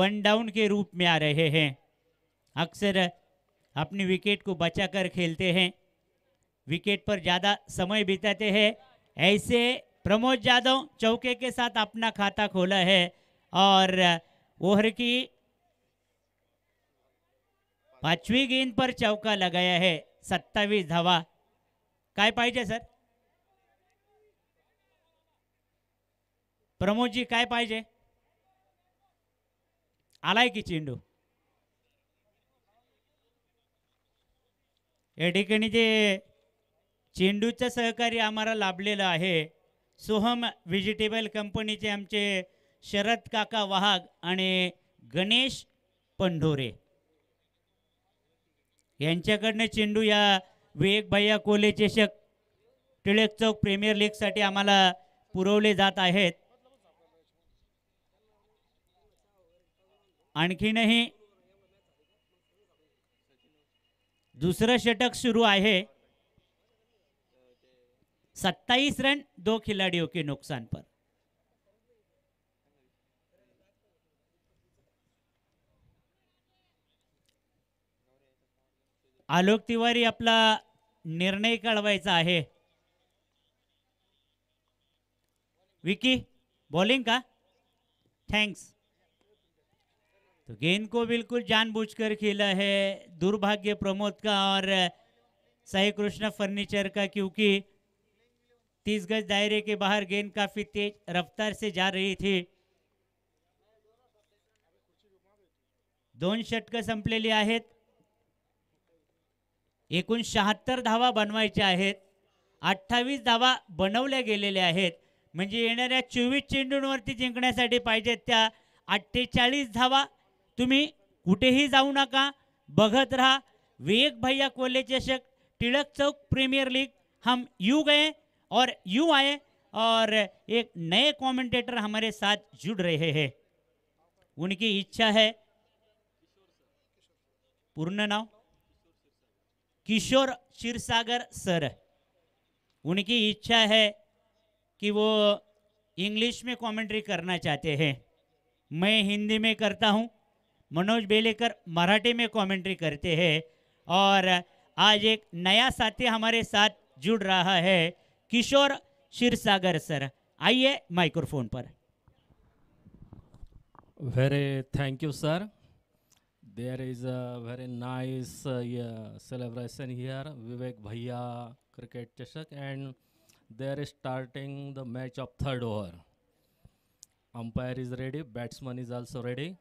वन डाउन के रूप में आ रहे हैं अक्सर अपनी विकेट को बचाकर खेलते हैं विकेट पर ज़्यादा समय बिताते हैं ऐसे प्रमोद यादव चौके के साथ अपना खाता खोला है और ओहर की पांचवी गेंद पर चौका लगाया है सत्तावीस धावा काय पाहिजे सर जी काय पाहिजे आलाय की चेंडू या ठिकाणी जे चेंडूचं सहकार्य आम्हाला लाभलेलं आहे सोहम व्हेजिटेबल कंपनीचे आमचे शरद काका वाघ आणि गणेश पंढोरे यांच्याकडनं चेंडू या विवेक भैया कोले चषक टिळक चौक प्रीमियर लीगसाठी आम्हाला पुरवले जात आहेत आणखीनही दुसरं षटक सुरू आहे सत्तावीस रन दो खिलाडियों के नुकसान पर आलोक तिवारी आपला निर्णय कळवायचा आहे विकी बॉलिंग का थँक्स तो गेंद को बिल्कुल जानबूझकर खेला है दुर्भाग्य प्रमोद का और साई कृष्ण फर्नीचर का क्योंकि तीस गज दायरे के बाहर गेंद काफी तेज रफ्तार से जा रही थी दोन षटक संपलेली आहेत एकूण शहात्तर धावा बनवायच्या आहेत अठ्ठावीस धावा बनवल्या गेलेल्या आहेत म्हणजे येणाऱ्या चोवीस चेंडूंवरती जिंकण्यासाठी पाहिजेत त्या अठ्ठेचाळीस धावा तुम्ही कुठेही जाऊ नका बघत राहा विवेक भैया कोल्हे चषक टिळक चौक प्रीमियर लीग हम यू गए और यू आए और एक नए कॉमेंटेटर हमारे साथ जुड़ रहे हैं उनकी इच्छा है पूर्ण नाव किशोर क्षीरसागर सर उनकी इच्छा है कि वो इंग्लिश में कमेंट्री करना चाहते हैं मैं हिंदी में करता हूँ मनोज बेलेकर मराठी में कमेंट्री करते हैं और आज एक नया साथी हमारे साथ जुड़ रहा है किशोर क्षीरसागर सर आइए माइक्रोफोन पर very thank you sir There is a very nice uh, yeah, celebration here, Vivek Bhaiya cricket chashak, and there is starting the match of third over. Umpire is ready, batsman is also ready.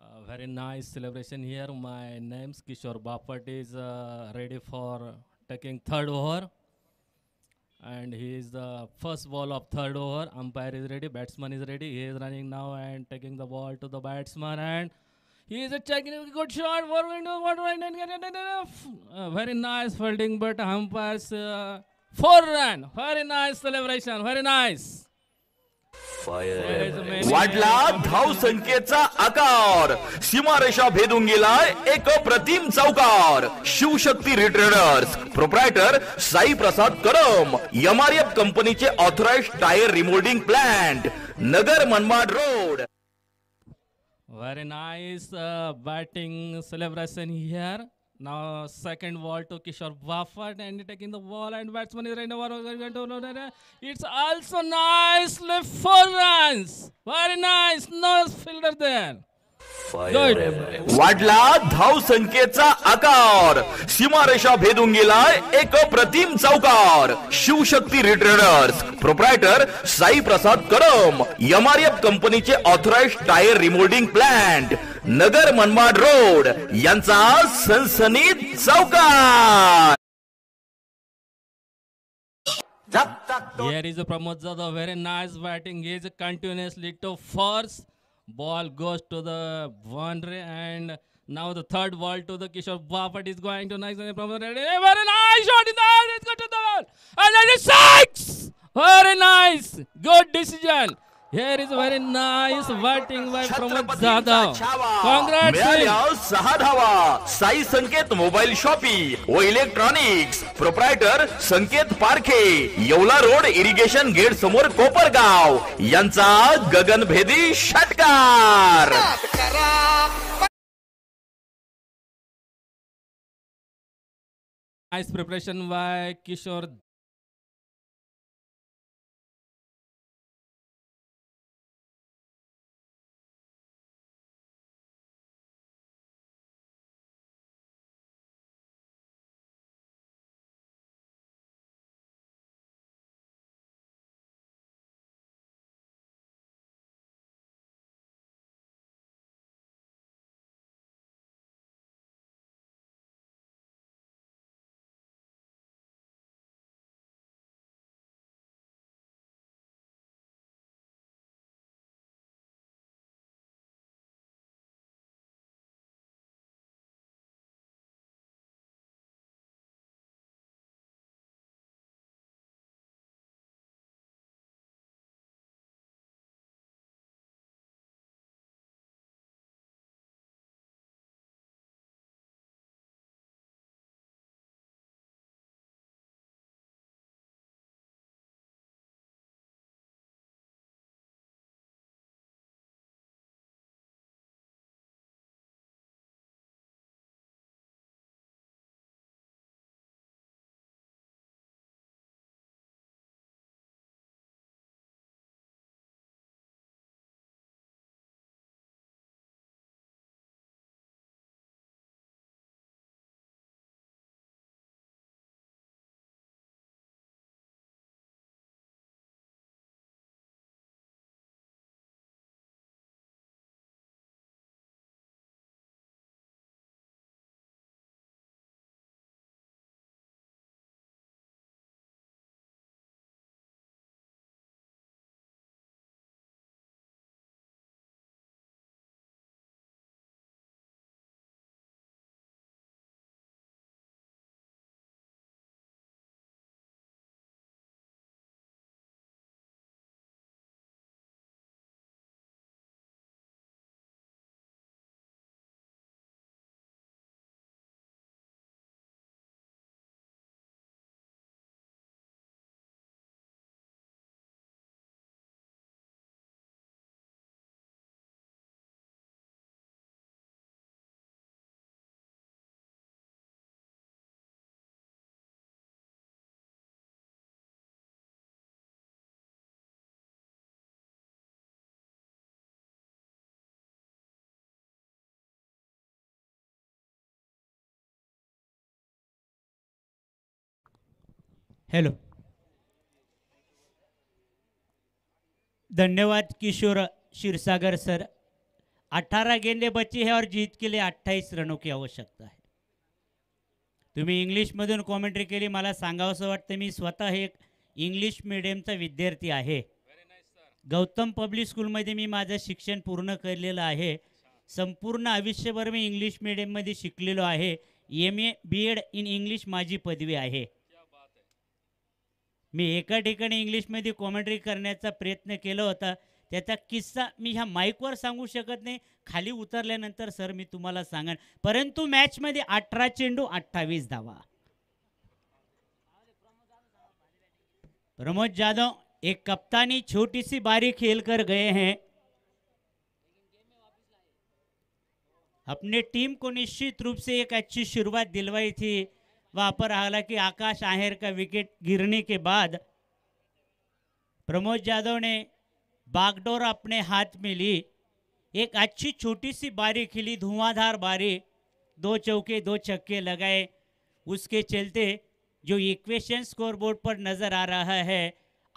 Uh, very nice celebration here. My name is Kishore Bapat is uh, ready for taking third over and he is the first ball of third over. Umpire is ready, batsman is ready. He is running now and taking the ball to the batsman and he is a checking good shot. What we do? What we do? Uh, very nice fielding, but umpires uh, four run. Very nice celebration. Very nice. वाटला धाव संख्येचा आकार सीमारेषा भेदून गेलाय एक प्रतिम चौकार Shivshakti retreaders proprietor Sai Prasad करम आर एमआरएफ कंपनीचे authorise tyre remoulding plant Nagar Manmad road very nice batting celebration here Now second ball to Kishore Buffett and taking the ball and batsman is right over. It's also nicely four runs. Very nice. No fielder there. वाढला धाव संख्येचा आकार सीमारेषा भेदून गेलाय एक प्रतिम चौकार Shivshakti retreaders proprietor Sai Prasad करम एमआरएफ कंपनीचे authorise tyre remoulding plant Nagar Manmad road यांचा सनसनीत चौकार Here is Pramod Jadhav. Very nice batting. He is continuously to first ball goes to the boundary and now the third ball to the Kishore Bapat is going to nice and Pramod Very nice shot in the air. It's got to the ball and it is six. Very nice. Good decision. सहा धावा Sai Sanket mobile shoppe व electronics proprietor Sanket Parkhe Yeola road irrigation gate समोर कोपरगाव यांचा गगनभेदी षटकार nice Kishore hello धन्यवाद Kishore Kshirsagar sir अठारा गेंदे बच्ची ह्यावर जीत के लिए अट्ठाईस की आवश्यकता आहे तुम्ही इंग्लिशमधून कॉमेंट्री केली मला सांगावंसं वाटतं मी स्वतः एक इंग्लिश मीडियमचा विद्यार्थी आहे गौतम पब्लिक स्कूलमध्ये मी माझं शिक्षण पूर्ण केलेलं आहे संपूर्ण आयुष्यभर मी इंग्लिश मिडियममध्ये शिकलेलो आहे M A B Ed in English माझी पदवी आहे मी एका ठिकाणी इंग्लिशमध्ये कॉमेंट्री करण्याचा प्रयत्न केला होता त्याचा किस्सा मी ह्या माईकवर सांगू शकत नाही खाली उतरल्यानंतर सर मी तुम्हाला सांगेन परंतु मॅचमध्ये अठरा चेंडू अठ्ठावीस धावा प्रमोद जाधव एक कप्तानी छोटीशी सी बारी खेल कर गए हैं अपने टीम को निश्चित रूप से एक अच्छी शुरुआत दिलवाई थी वापर आला की आकाश आहेर का विकेट गिरने के बाद प्रमोद जाधव ने बागडोर अपने हाथ में ली एक अच्छी छोटी सी बारी खिली धुआंधार बारी दो चौके दो छक्के लगाए उसके चलते जो इक्वेशन स्कोर बोर्ड पर नजर आ रहा है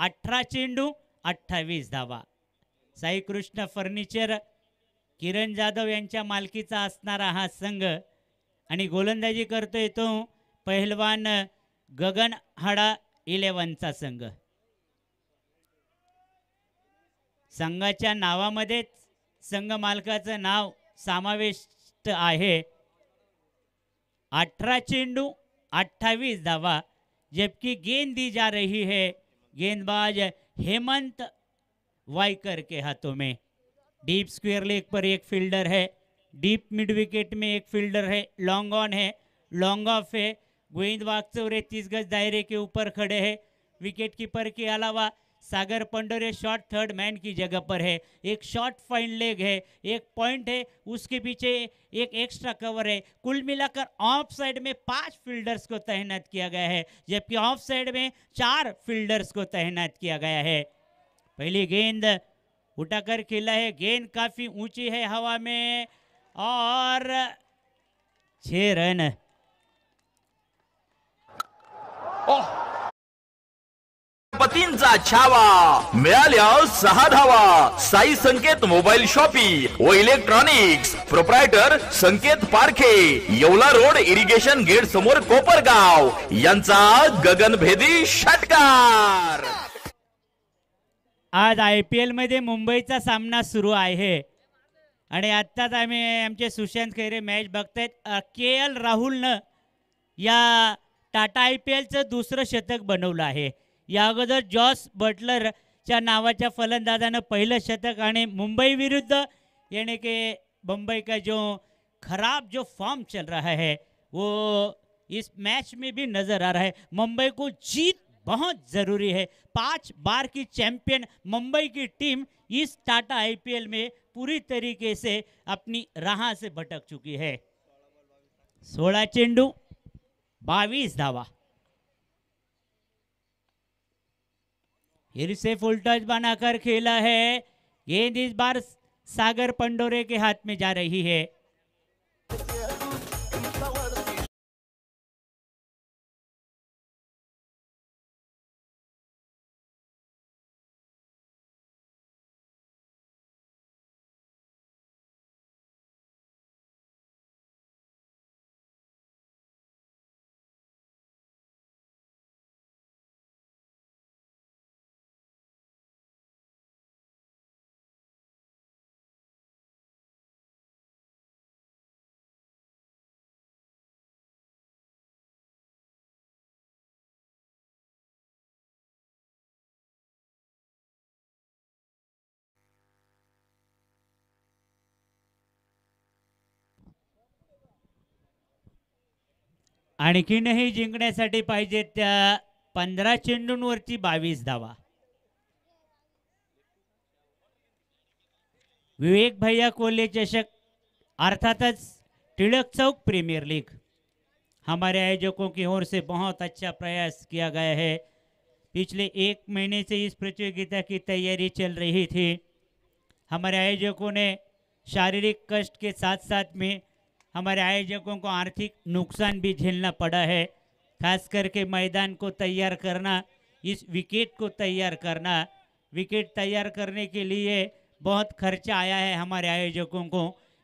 अठारह चेंडू अठ्ठावीस धावा साई कृष्ण फर्निचर किरण जाधव यांच्या मालकीचा असणारा हा संघ आणि गोलंदाजी करतोय तो पहलवान गगन हाडा इलेवनचा संघ संघाच्या नावामध्येच संघ मालकाचं नाव समाविष्ट आहे अठरा चेंडू अठ्ठावीस धावा जबकि गेंद दी जा रही है गेंदबाज हेमंत वायकर के हाथों में डीप स्क्वेअर लेग पर एक फील्डर है डीप मिड विकेट में एक फील्डर है लॉन्ग ऑन है लॉन्ग ऑफ है गोविंद वागचौरे तीस गज दायरे के ऊपर खड़े है विकेट कीपर के अलावा Sagar Pandore short third man की जगह पर है एक शॉट फाइन लेग है एक पॉइंट है उसके पीछे एक एक्स्ट्रा कवर है कुल मिलाकर ऑफ साइड में पांच फील्डर्स को तैनात किया गया है जबकि ऑफ साइड में चार फील्डर्स को तैनात किया गया है पहली गेंद उठाकर खेला है गेंद काफ़ी ऊंची है हवा में और छ रन पतींचा छावा मिळाल्या सहा धावा साई संकेत मोबाईल शॉपी व electronics proprietor Sanket Parkhe Yeola road irrigation gate समोर कोपरगाव यांचा गगनभेदी षटकार आज आय पी एल मध्ये मुंबईचा सामना सुरू आहे आणि आत्ताच आम्ही आमचे सुशांत खैरे मॅच बघतायत के एल राहुलनं या टाटा आई पी एलचं दुसरं शतक बनवलं है या अगोदर जॉस बटलरच्या नावाच्या फलंदाजानं पहिलं शतक आने मुंबई विरुद्ध यानी कि मुंबई का जो खराब जो फॉर्म चल रहा है वो इस मैच में भी नज़र आ रहा है मुंबई को जीत बहुत ज़रूरी है पांच बार की चैंपियन मुंबई की टीम इस टाटा आईपीएल में पूरी तरीके से अपनी राह से भटक चुकी है सोलह चेंडू बावीस धावा फिर से फुल टच बनाकर खेला है गेंद इस बार सागर पंडोरे के हाथ में जा रही है आणखीनही जिंकण्यासाठी पाहिजे त्या पंधरा चेंडूंवरची बावीस धावा विवेक भैया कोल्हे चषक अर्थातच टिळक चौक प्रीमियर लीग हमारे आयोजकों की ओर से बहुत अच्छा प्रयास किया गया है पिछले एक महीने से इस प्रतियोगिता की तैयारी चल रही थी हमारे आयोजकों ने शारीरिक कष्ट के साथ साथ में हमारे आयोजकों को आर्थिक नुकसान भी झेलना पड़ा है खास करके मैदान को तैयार करना इस विकेट को तैयार करना विकेट तैयार करने के लिए बहुत खर्चा आया है हमारे आयोजकों को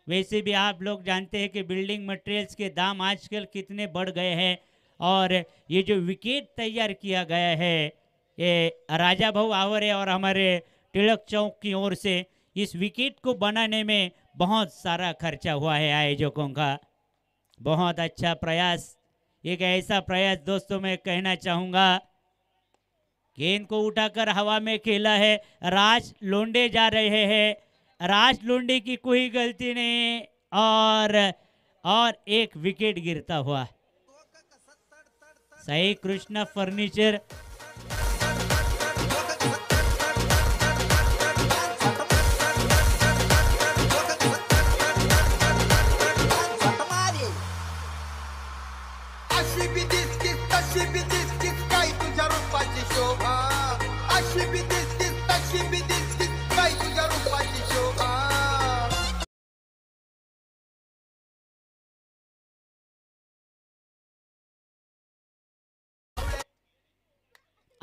वैसे भी आप लोग जानते हैं कि बिल्डिंग मटेरियल्स के दाम आजकल कितने बढ़ गए हैं और ये जो विकेट तैयार किया गया है ये राजा भाऊ आवरे और हमारे तिलक चौक की ओर से इस विकेट को बनाने में बहुत सारा खर्चा हुआ है आयोजकों का बहुत अच्छा प्रयास एक ऐसा प्रयास दोस्तों मैं कहना चाहूँगा गेंद को उठाकर हवा में खेला है राज लोंडे जा रहे हैं राज लोंडे की कोई गलती नहीं और और एक विकेट गिरता हुआ सही कृष्णा फर्नीचर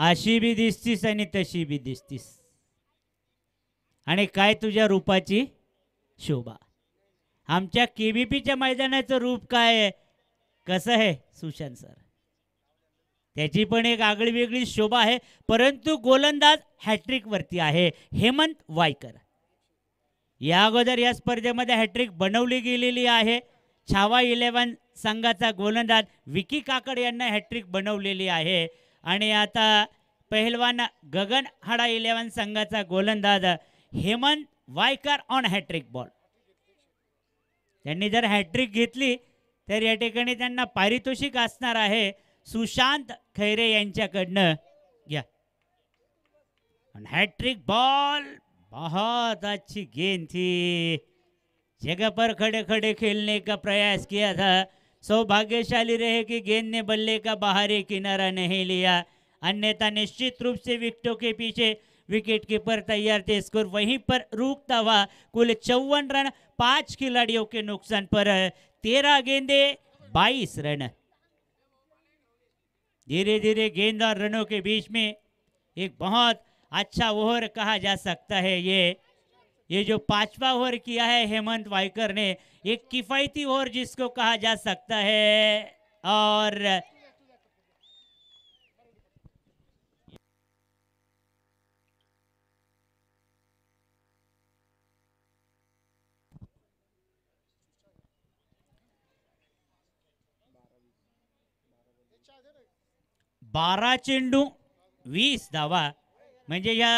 अशी बी दिसतीस आणि तशी बी दिसतीस आणि काय तुझ्या रूपाची शोभा आमच्या के बी पीच्या मैदानाचं रूप काय आहे कसं आहे सुशांत सर त्याची पण एक आगळी वेगळी शोभा आहे परंतु गोलंदाज हॅट्रिकवरती आहे हेमंत वायकर या अगोदर या स्पर्धेमध्ये हॅट्रिक बनवली गेलेली आहे छावा इलेव्हन संघाचा गोलंदाज विकी काकड यांना हॅट्रिक बनवलेली आहे आणि आता पहिलवान गगन हाडा इलेव्हन संघाचा गोलंदाज Hemant Waykar on hattrick ball त्यांनी जर हॅट्रिक घेतली तर या ठिकाणी त्यांना पारितोषिक असणार आहे सुशांत खैरे यांच्याकडनं घ्या हॅट्रिक बॉल बहुत अच्छी गेंद थी जगह पर खड़े खड़े खेलने का प्रयास किया था सौभाग्यशाली रहे कि गेंद ने बल्ले का बाहरी किनारा नहीं लिया अन्यथा निश्चित रूप से विकेटों के पीछे विकेट कीपर तैयार थे स्कोर वहीं पर रुकता हुआ कुल चौवन रन पांच खिलाड़ियों के नुकसान पर तेरह गेंदे बाईस रन धीरे धीरे गेंद और रनों के बीच में एक बहुत अच्छा ओवर कहा जा सकता है ये ये जो पांचवा ओवर किया है हेमंत वाइकर ने एक किफायती ओवर जिसको कहा जा सकता है और बारा चेंडू वीस धावा म्हणजे या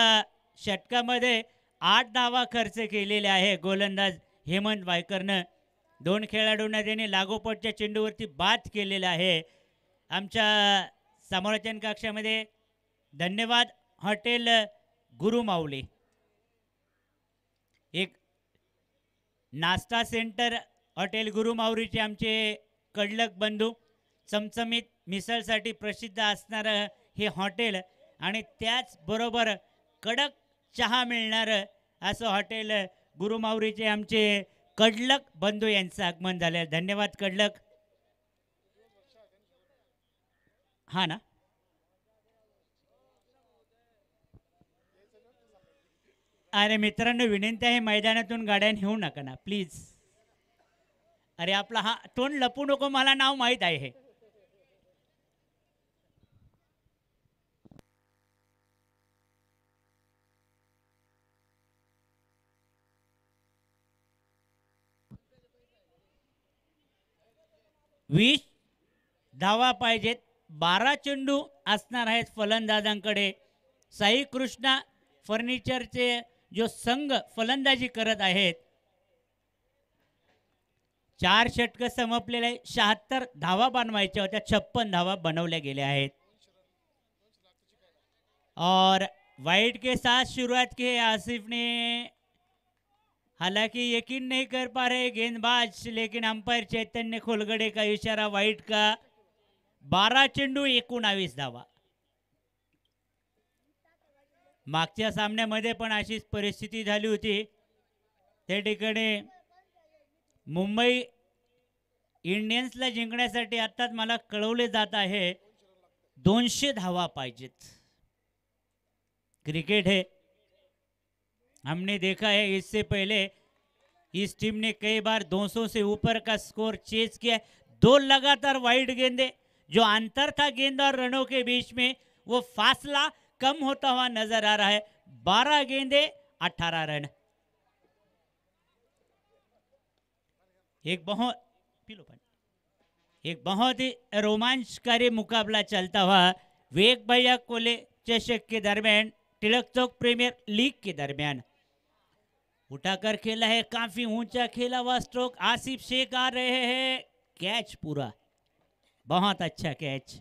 षटकामध्ये आठ धावा खर्च केलेले आहे गोलंदाज हेमंत वायकरनं दोन खेळाडूंना त्यांनी लागोपटच्या चेंडूवरती बाद केलेला आहे आमच्या समालोचन कक्षामध्ये धन्यवाद हॉटेल गुरु माऊली एक नाश्ता सेंटर हॉटेल गुरु माऊलीचे आमचे कडलक बंधू चमचमीत मिसळसाठी प्रसिद्ध असणारं हे हॉटेल आणि त्याचबरोबर कडक चहा मिळणार असं हॉटेल गुरुमावरीचे आमचे कडलक बंधू यांचं आगमन झालं धन्यवाद कडलक हा ना अरे मित्रांनो विनंती आहे मैदानातून गाड्या नेऊ नका ना प्लीज अरे आपला हा तोंड लपू नको मला नाव माहीत आहे वीस धावा पाहिजेत बारा चेंडू असणार आहेत फलंदाजांकडे साई कृष्णा फर्निचरचे जो संघ फलंदाजी करत आहेत चार षटकं संपलेले शहात्तर धावा बनवायच्या होत्या छप्पन धावा बनवल्या गेल्या आहेत और वाईट के साथ सुरुवात की आसिफने हालांकि यकीन नहीं कर पा रहे गेंदबाज लेकिन अंपायर चैतन्य खोलगड़े का इशारा वाइट का बारा चेंडू एकोणावीस धावा मागच्या सामन्यामध्ये पण अशीच परिस्थिती झाली होती त्या ठिकाणी मुंबई इंडियन्सला जिंकण्यासाठी आत्ताच मला कळवले जात आहे दोनशे धावा पाहिजेत क्रिकेट हे हमने देखा है इससे पहले इस टीम ने कई बार 200 से ऊपर का स्कोर चेज किया है दो लगातार वाइड गेंदे जो अंतर था गेंद और रनों के बीच में वो फासला कम होता हुआ नजर आ रहा है बारह गेंदे अठारह रन एक बहुत एक बहुत ही रोमांचकारी मुकाबला चलता हुआ वेग भैया कोले चषक के दरमियान टिलक चौक प्रीमियर लीग के दरमियान उठाकर खेला है काफी ऊंचा खेला हुआ स्ट्रोक आसिफ शेख आ रहे हैं कैच पूरा बहुत अच्छा कैच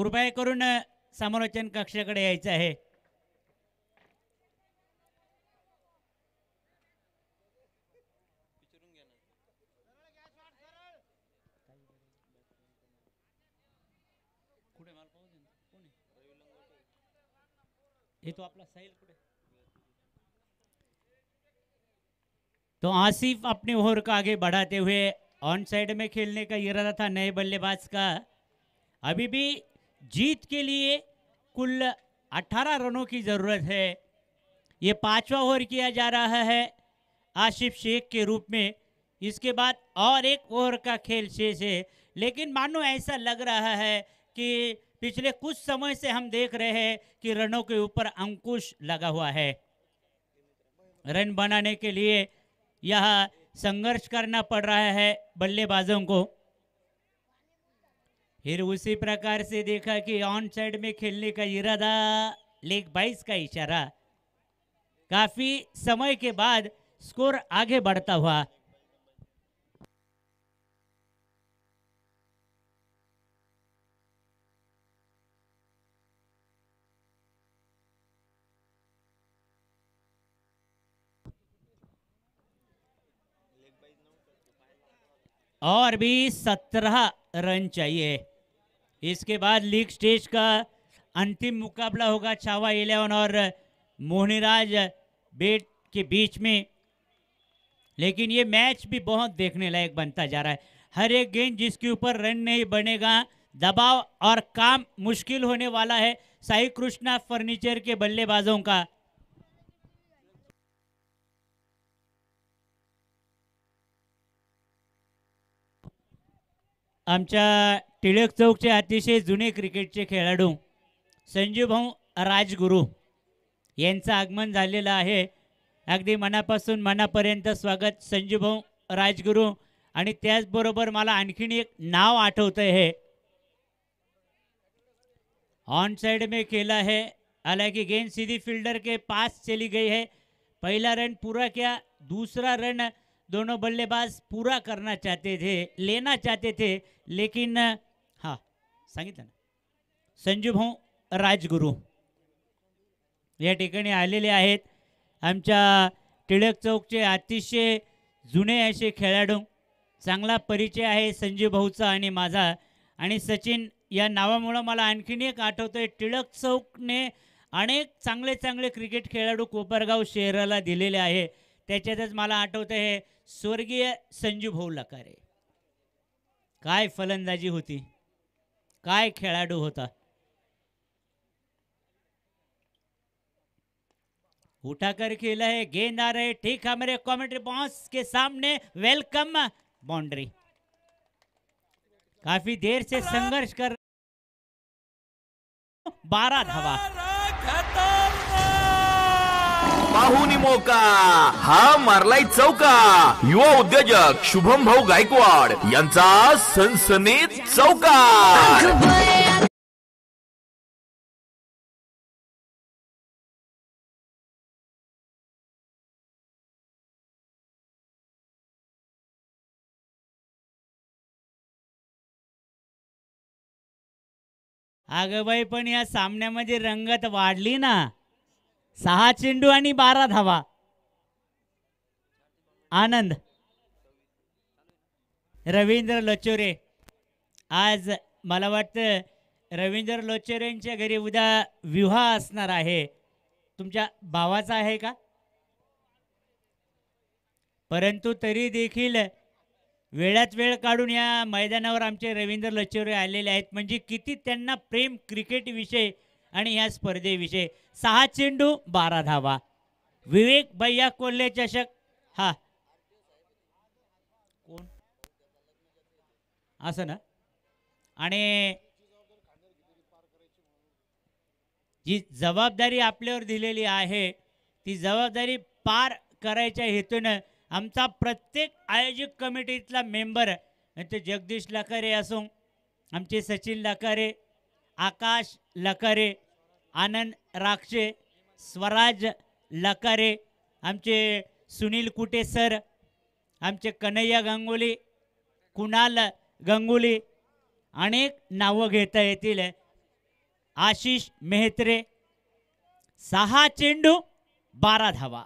कृपया कर समालोचन कक्षाक है तो आपला साहिल तो आसिफ अपने ओवर का आगे बढ़ाते हुए ऑन साइड में खेलने का इरादा था नए बल्लेबाज का अभी भी जीत के लिए कुल 18 रनों की ज़रूरत है ये पांचवा ओवर किया जा रहा है आशिफ शेख के रूप में इसके बाद और एक ओवर का खेल शेष है लेकिन मानो ऐसा लग रहा है कि पिछले कुछ समय से हम देख रहे हैं कि रनों के ऊपर अंकुश लगा हुआ है रन बनाने के लिए यह संघर्ष करना पड़ रहा है बल्लेबाजों को फिर उसी प्रकार से देखा कि ऑन साइड में खेलने का इरादा लेग बाइस का इशारा काफी समय के बाद स्कोर आगे बढ़ता हुआ और भी सत्रह रन चाहिए इसके बाद लीग स्टेज का अंतिम मुकाबला होगा छावा इलेवन और मोहनीराज बेट के बीच में लेकिन ये मैच भी बहुत देखने लायक बनता जा रहा है हर एक गेंद जिसके ऊपर रन नहीं बनेगा दबाव और काम मुश्किल होने वाला है साई कृष्णा फर्नीचर के बल्लेबाजों का आमच्या टिळक चौकचे अतिशय जुने क्रिकेटचे खेळाडू संजीवभाऊ राजगुरू यांचं आगमन झालेलं आहे अगदी मनापासून मनापर्यंत स्वागत संजीवभाऊ राजगुरू आणि त्याचबरोबर मला आणखीन एक नाव आठवत हे ऑन साइड में खेला है हालांकि गेंद सीधी फील्डर के पास चली गई है पहला रन पूरा किया दूसरा रन दोनों बल्लेबाज पूरा करना चाहते थे लेना चाहते थे लेकिन हाँ सांगितलं ना संजू भाऊ राजगुरू या ठिकाणी आलेले आहेत आमच्या टिळक चौकचे अतिशय जुने असे खेळाडू चांगला परिचय आहे संजीव भाऊचा आणि माझा आणि सचिन या नावामुळं मला आणखीन एक आठवतं आहे टिळक चौकने अनेक चांगले चांगले क्रिकेट खेळाडू कोपरगाव शहराला दिलेले आहे त्याच्यातच मला आठवतं हे स्वर्गीय संजू भाऊ लकारे काय फलंदाजी होती काय खेळाडू होता उठाकर खेल है गेंद आ रहे ठीक मेरे कॉमेंट्री बॉक्स के सामने वेलकम बाउंड्री काफी देर से संघर्ष कर हो. बारह धावा पाहुनी मोका हा मारलाय चौका युवा उद्योजक शुभम भाऊ गायकवाड यांचा सनसनीत चौका अगं बाई पण या सामन्यामध्ये रंगत वाढली ना सहा चेंडू आणि बारा धावा आनंद रवींद्र लोचोरे आज मला वाटतं रवींद्र लोचोरेंच्या घरी उद्या विवाह असणार आहे तुमच्या भावाचा आहे का परंतु तरी देखील वेळात वेळ काढून या मैदानावर आमचे रवींद्र लचोरे आलेले आहेत म्हणजे किती त्यांना प्रेम विषय आणि या स्पर्धेविषयी सहा चेंडू बारा धावा विवेक भैया कोल्हे चषक हा कोण असं ना आणि जी जबाबदारी आपल्यावर दिलेली आहे ती जबाबदारी पार करायच्या हेतून आमचा प्रत्येक आयोजक कमिटीतला मेंबर म्हणजे जगदीश लकारे असो आमचे सचिन लकारे आकाश लकारे आनंद राक्षे स्वराज लकारे आमचे सुनील कुटे सर आमचे कन्हैया गांगुली कुणाल गंगुली अनेक नावं घेता येतील आशिष मेहत्रे सहा चेंडू बारा धावा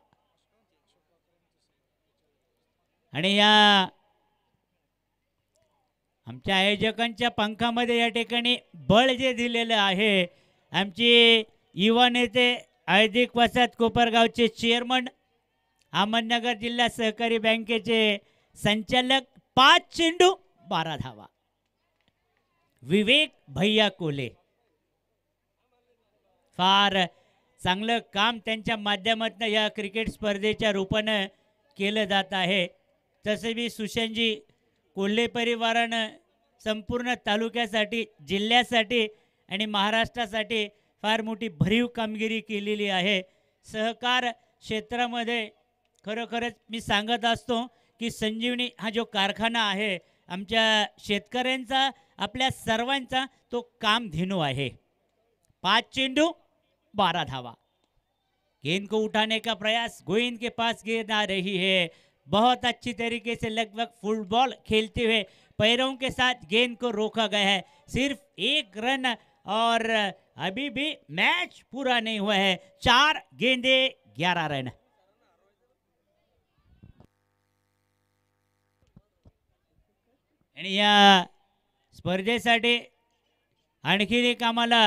आणि या आमच्या आयोजकांच्या पंखामध्ये या ठिकाणी बळ जे दिलेलं आहे आमचे युवा नेते हळदिक वसात कोपरगावचे चेअरमन अहमदनगर जिल्हा सहकारी बँकेचे संचालक पाच चेंडू बारा धावा विवेक भैया कोले फार चांगलं काम त्यांच्या माध्यमातून या क्रिकेट स्पर्धेच्या रूपानं केलं जात आहे तसे भी सुशनजी कोल्हे परिवारानं संपूर्ण तालुक्यासाठी जिल्ह्यासाठी आणि महाराष्ट्रासाठी फार मोठी भरीव कामगिरी केलेली आहे सहकार क्षेत्रामध्ये खरोखरच मी सांगत असतो की संजीवनी हा जो कारखाना आहे आमच्या शेतकऱ्यांचा आपल्या सर्वांचा तो काम धेनू आहे पाच चेंडू बारा धावा गेंद को उठाने का प्रयास गोविंद के पास गेंद आ रही है बहुत अच्छी तरीके से लगभग फुटबॉल खेलते हुए पैरों के साथ गेंद को रोका गया है सिर्फ एक रन और अभी भी मैच पूरा नहीं हुआ है चार गेंदे ग्यारह रन या स्पर्धेसाठी आणखीन एक आम्हाला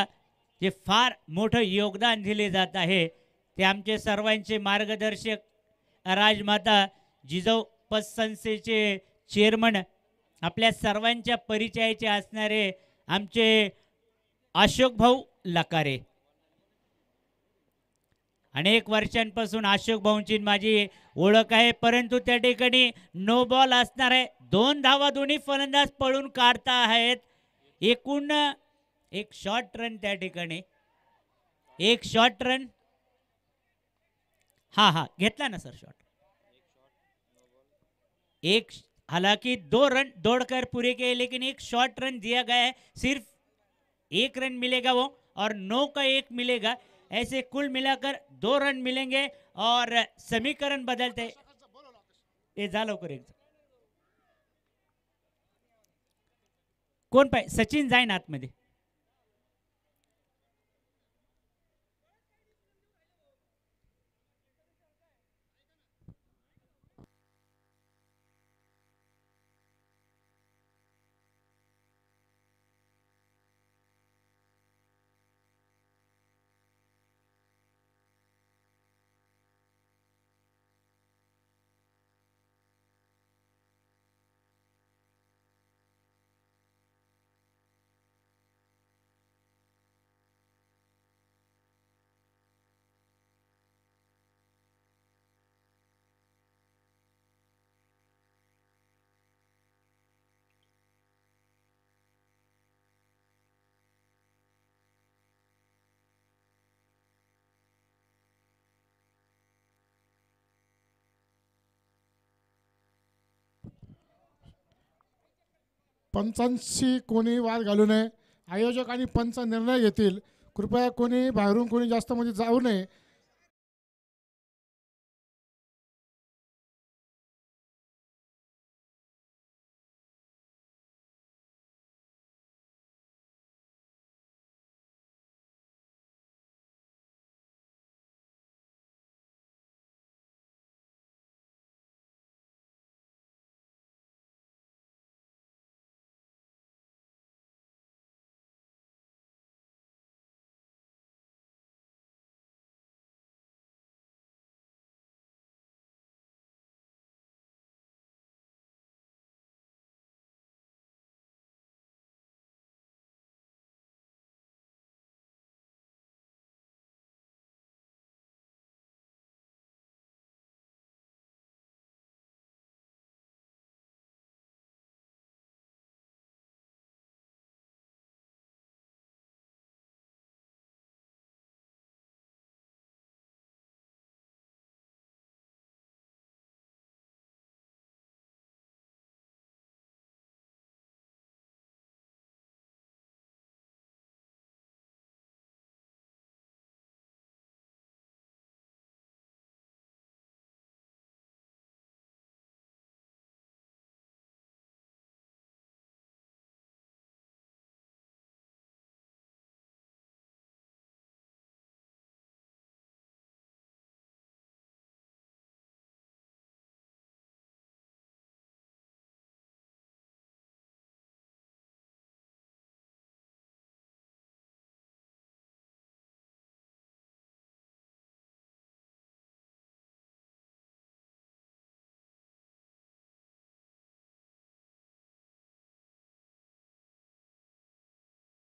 जे फार मोठं योगदान दिले जात आहे ते आमचे सर्वांचे मार्गदर्शक राजमाता जिजाऊ पतसंस्थेचे चेअरमन आपल्या सर्वांच्या परिचयाचे असणारे आमचे अशोक भाऊ लकारे अनेक वर्षांपासून अशोक भाऊंची माझी ओळख आहे परंतु त्या ठिकाणी नो बॉल असणार आहे दोन धावा दोन्ही फलंदाज पळून काढता आहेत एकूण एक शॉर्ट रन त्या ठिकाणी एक शॉर्ट रन हा हा घेतला ना सर शॉर्ट एक हालांकि दो रन दौड़कर पूरे के लेकिन एक शॉर्ट रन दिया गया है सिर्फ एक रन मिलेगा वो और नौ का एक मिलेगा ऐसे कुल मिलाकर दो रन मिलेंगे और समीकरण बदलते जा लवकर एक कोण पाय सचिन जाईन आतमध्ये पंचांशी कोणी वाद घालू नये आयोजक आणि पंच निर्णय घेतील कृपया कोणी बाहेरून कोणी जास्त म्हणजे जाऊ नये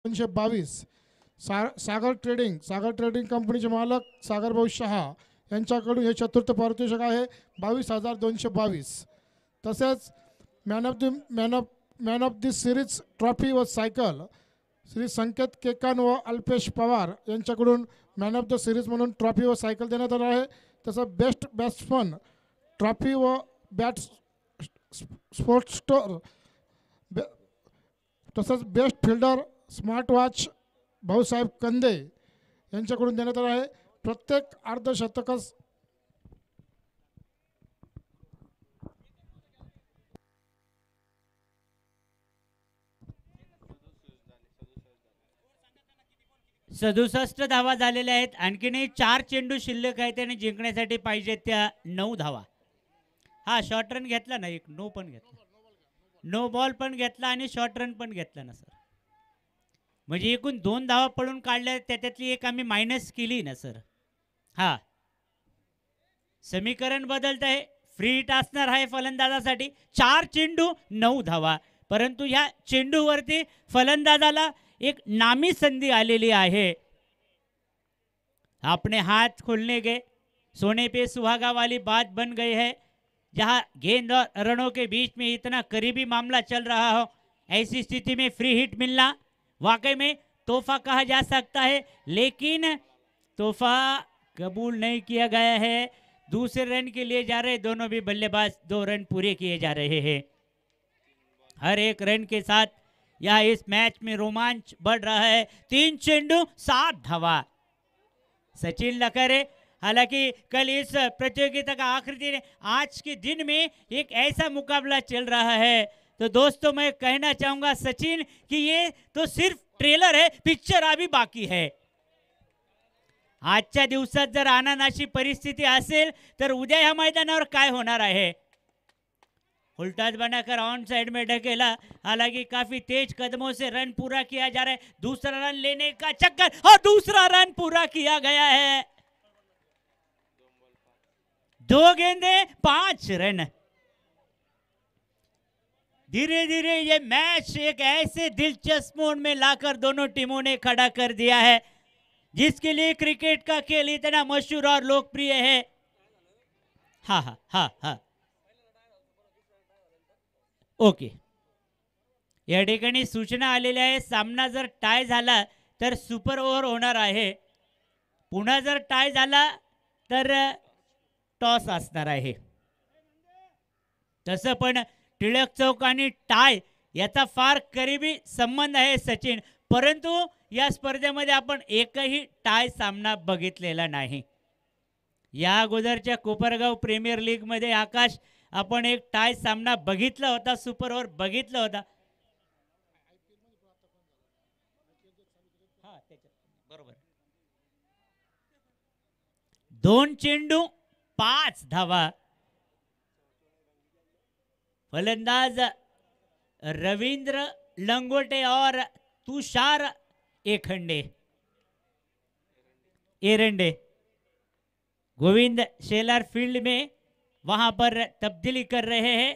दोनशे बावीस सा सागर ट्रेडिंग सागर ट्रेडिंग कंपनीचे मालक सागरभाऊ शहा यांच्याकडून हे चतुर्थ पारितोषिक आहे बावीस हजार दोनशे बावीस तसेच man of the man of man of the series trophy व सायकल श्री संकेत केकान व अल्पेश पवार यांच्याकडून मॅन ऑफ द सिरीज म्हणून ट्रॉफी व सायकल देण्यात आलं आहे तसं बेस्ट बॅट्समन ट्रॉफी व बॅट स्पोर्ट्स स्टोर बे तसंच best fielder smart watch Bhausaheb Kande यांच्याकडून देण्यात आला आहे प्रत्येक अर्धशतकस सदुसष्ट धावा झालेल्या आहेत आणखीनही चार चेंडू शिल्लक आहेत आणि जिंकण्यासाठी पाहिजेत त्या नऊ धावा हा शॉर्ट रन घेतला ना एक नो पण घेतला नो बॉल पण घेतला आणि शॉर्ट रन पण घेतला ना सर म्हणजे एकूण दोन धावा पडून काढल्या त्याच्यातली एक आम्ही मायनस केली ना सर हा समीकरण बदलत आहे फ्री हिट असणार आहे फलंदाजासाठी चार चेंडू नऊ धावा परंतु ह्या चेंडूवरती फलंदाजाला एक नामी संधी आलेली आहे आपने हाथ खोलने गे सोने पे सुहागा वाली बात बन गई है जहां गेंद और रनों के बीच में इतना करीबी मामला चल रहा हो ऐसी स्थिति में फ्री हिट मिलना वाकई में तोहफा कहा जा सकता है लेकिन तोहफा कबूल नहीं किया गया है दूसरे रन के लिए जा रहे दोनों भी बल्लेबाज दो रन पूरे किए जा रहे हैं हर एक रन के साथ यह इस मैच में रोमांच बढ़ रहा है तीन चेंडू सात धवा सचिन लखरे हालांकि कल इस प्रतियोगिता का आखिरी दिन आज के दिन में एक ऐसा मुकाबला चल रहा है तो दोस्तों मैं कहना चाहूंगा सचिन कि ये तो सिर्फ ट्रेलर है पिक्चर अभी बाकी है आज दिवस जर आना परिस्थिति असेल तर उद्या ह्या मैदानावर काय होणार आहे उल्टाज बनाकर ऑन साइड में ढकेला हालांकि काफी तेज कदमों से रन पूरा किया जा रहा है दूसरा रन लेने का चक्कर और दूसरा रन पूरा किया गया है दो गेंदे पांच रन धीरे धीरे ये मैच एक ऐसे दिलचस्प मोड में लाकर दोनों टीमों ने खड़ा कर दिया है जिसके लिए क्रिकेट का खेल इतना मशहूर और लोकप्रिय है हा हा हा ओके या ठिकाणी सूचना आलेल्या आहे सामना जर टाय झाला तर सुपर ओव्हर होणार आहे पुन्हा जर टाय झाला तर टॉस असणार आहे तसं पण टिळक चौक आणि टाय याचा फार करीबी संबंध आहे सचिन परंतु या स्पर्धेमध्ये आपण एकही टाय सामना बघितलेला नाही या अगोदरच्या कोपरगाव प्रीमियर लीगमध्ये आकाश आपण एक टाय सामना बघितला होता सुपर ओव्हर बघितला होता दोन चेंडू पाच धावा फलंदाज रविंद्र लंगोटे और तुषार एखंडे एरंडे गोविंद शेलर फील्ड में वहां पर तब्दीली कर रहे हैं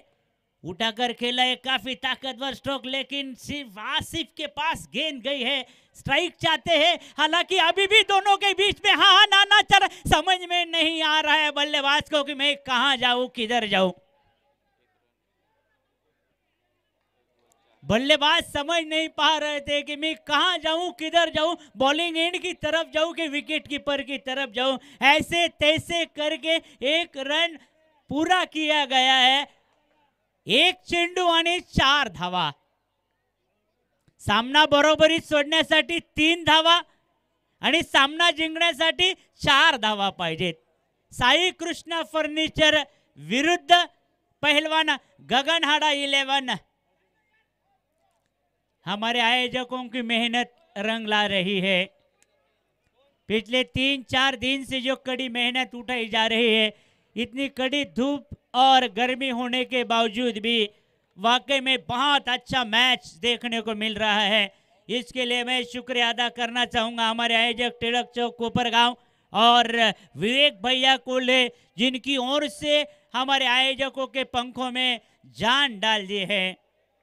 उठाकर खेला है काफी ताकतवर स्ट्रोक लेकिन सिर्फ आसिफ के पास गेंद गई है स्ट्राइक चाहते हैं हालांकि अभी भी दोनों के बीच में हाँ हा ना ना चल समझ में नहीं आ रहा है बल्लेबाज को कि मैं कहाँ जाऊँ किधर जाऊँ बल्लेबाज समझ नहीं पा रहे थे कि मैं कहाँ जाऊँ किधर जाऊँ बॉलिंग एंड की तरफ जाऊँ कि विकेट कीपर की तरफ जाऊँ ऐसे तैसे करके एक रन पूरा किया गया है एक चेंडू आणि चार धावा सामना बरोबरी सोडण्यासाठी तीन धावा आणि सामना जिंकण्यासाठी चार धावा पाहिजेत साई कृष्णा फर्निचर विरुद्ध गगन हाडा इलेवन हमारे आयोजकों की मेहनत रंग ला रही है पिछले तीन चार दिन से जो कड़ी मेहनत उठाई जा रही है इतनी कड़ी धूप और गर्मी होने के बावजूद भी वाकई में बहुत अच्छा मैच देखने को मिल रहा है इसके लिए मैं शुक्रिया अदा करना चाहूँगा हमारे आयोजक टिड़क चौक कोपर गाँव और विवेक भैया को ले जिनकी ओर से हमारे आयोजकों के पंखों में जान डाल दी है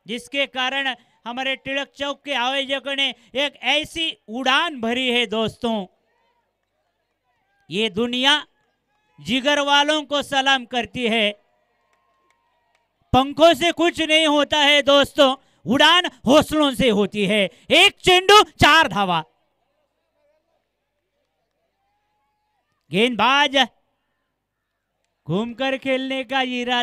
जिसके कारण हमारे टिड़क चौक के आयोजकों ने एक ऐसी उड़ान भरी है दोस्तों ये दुनिया जिगर वालों को सलाम करती है पंखों से कुछ नहीं होता है दोस्तों उड़ान हौसलों से होती है एक चेंडू चार धावा गेंदबाज घूमकर खेलने का इरादा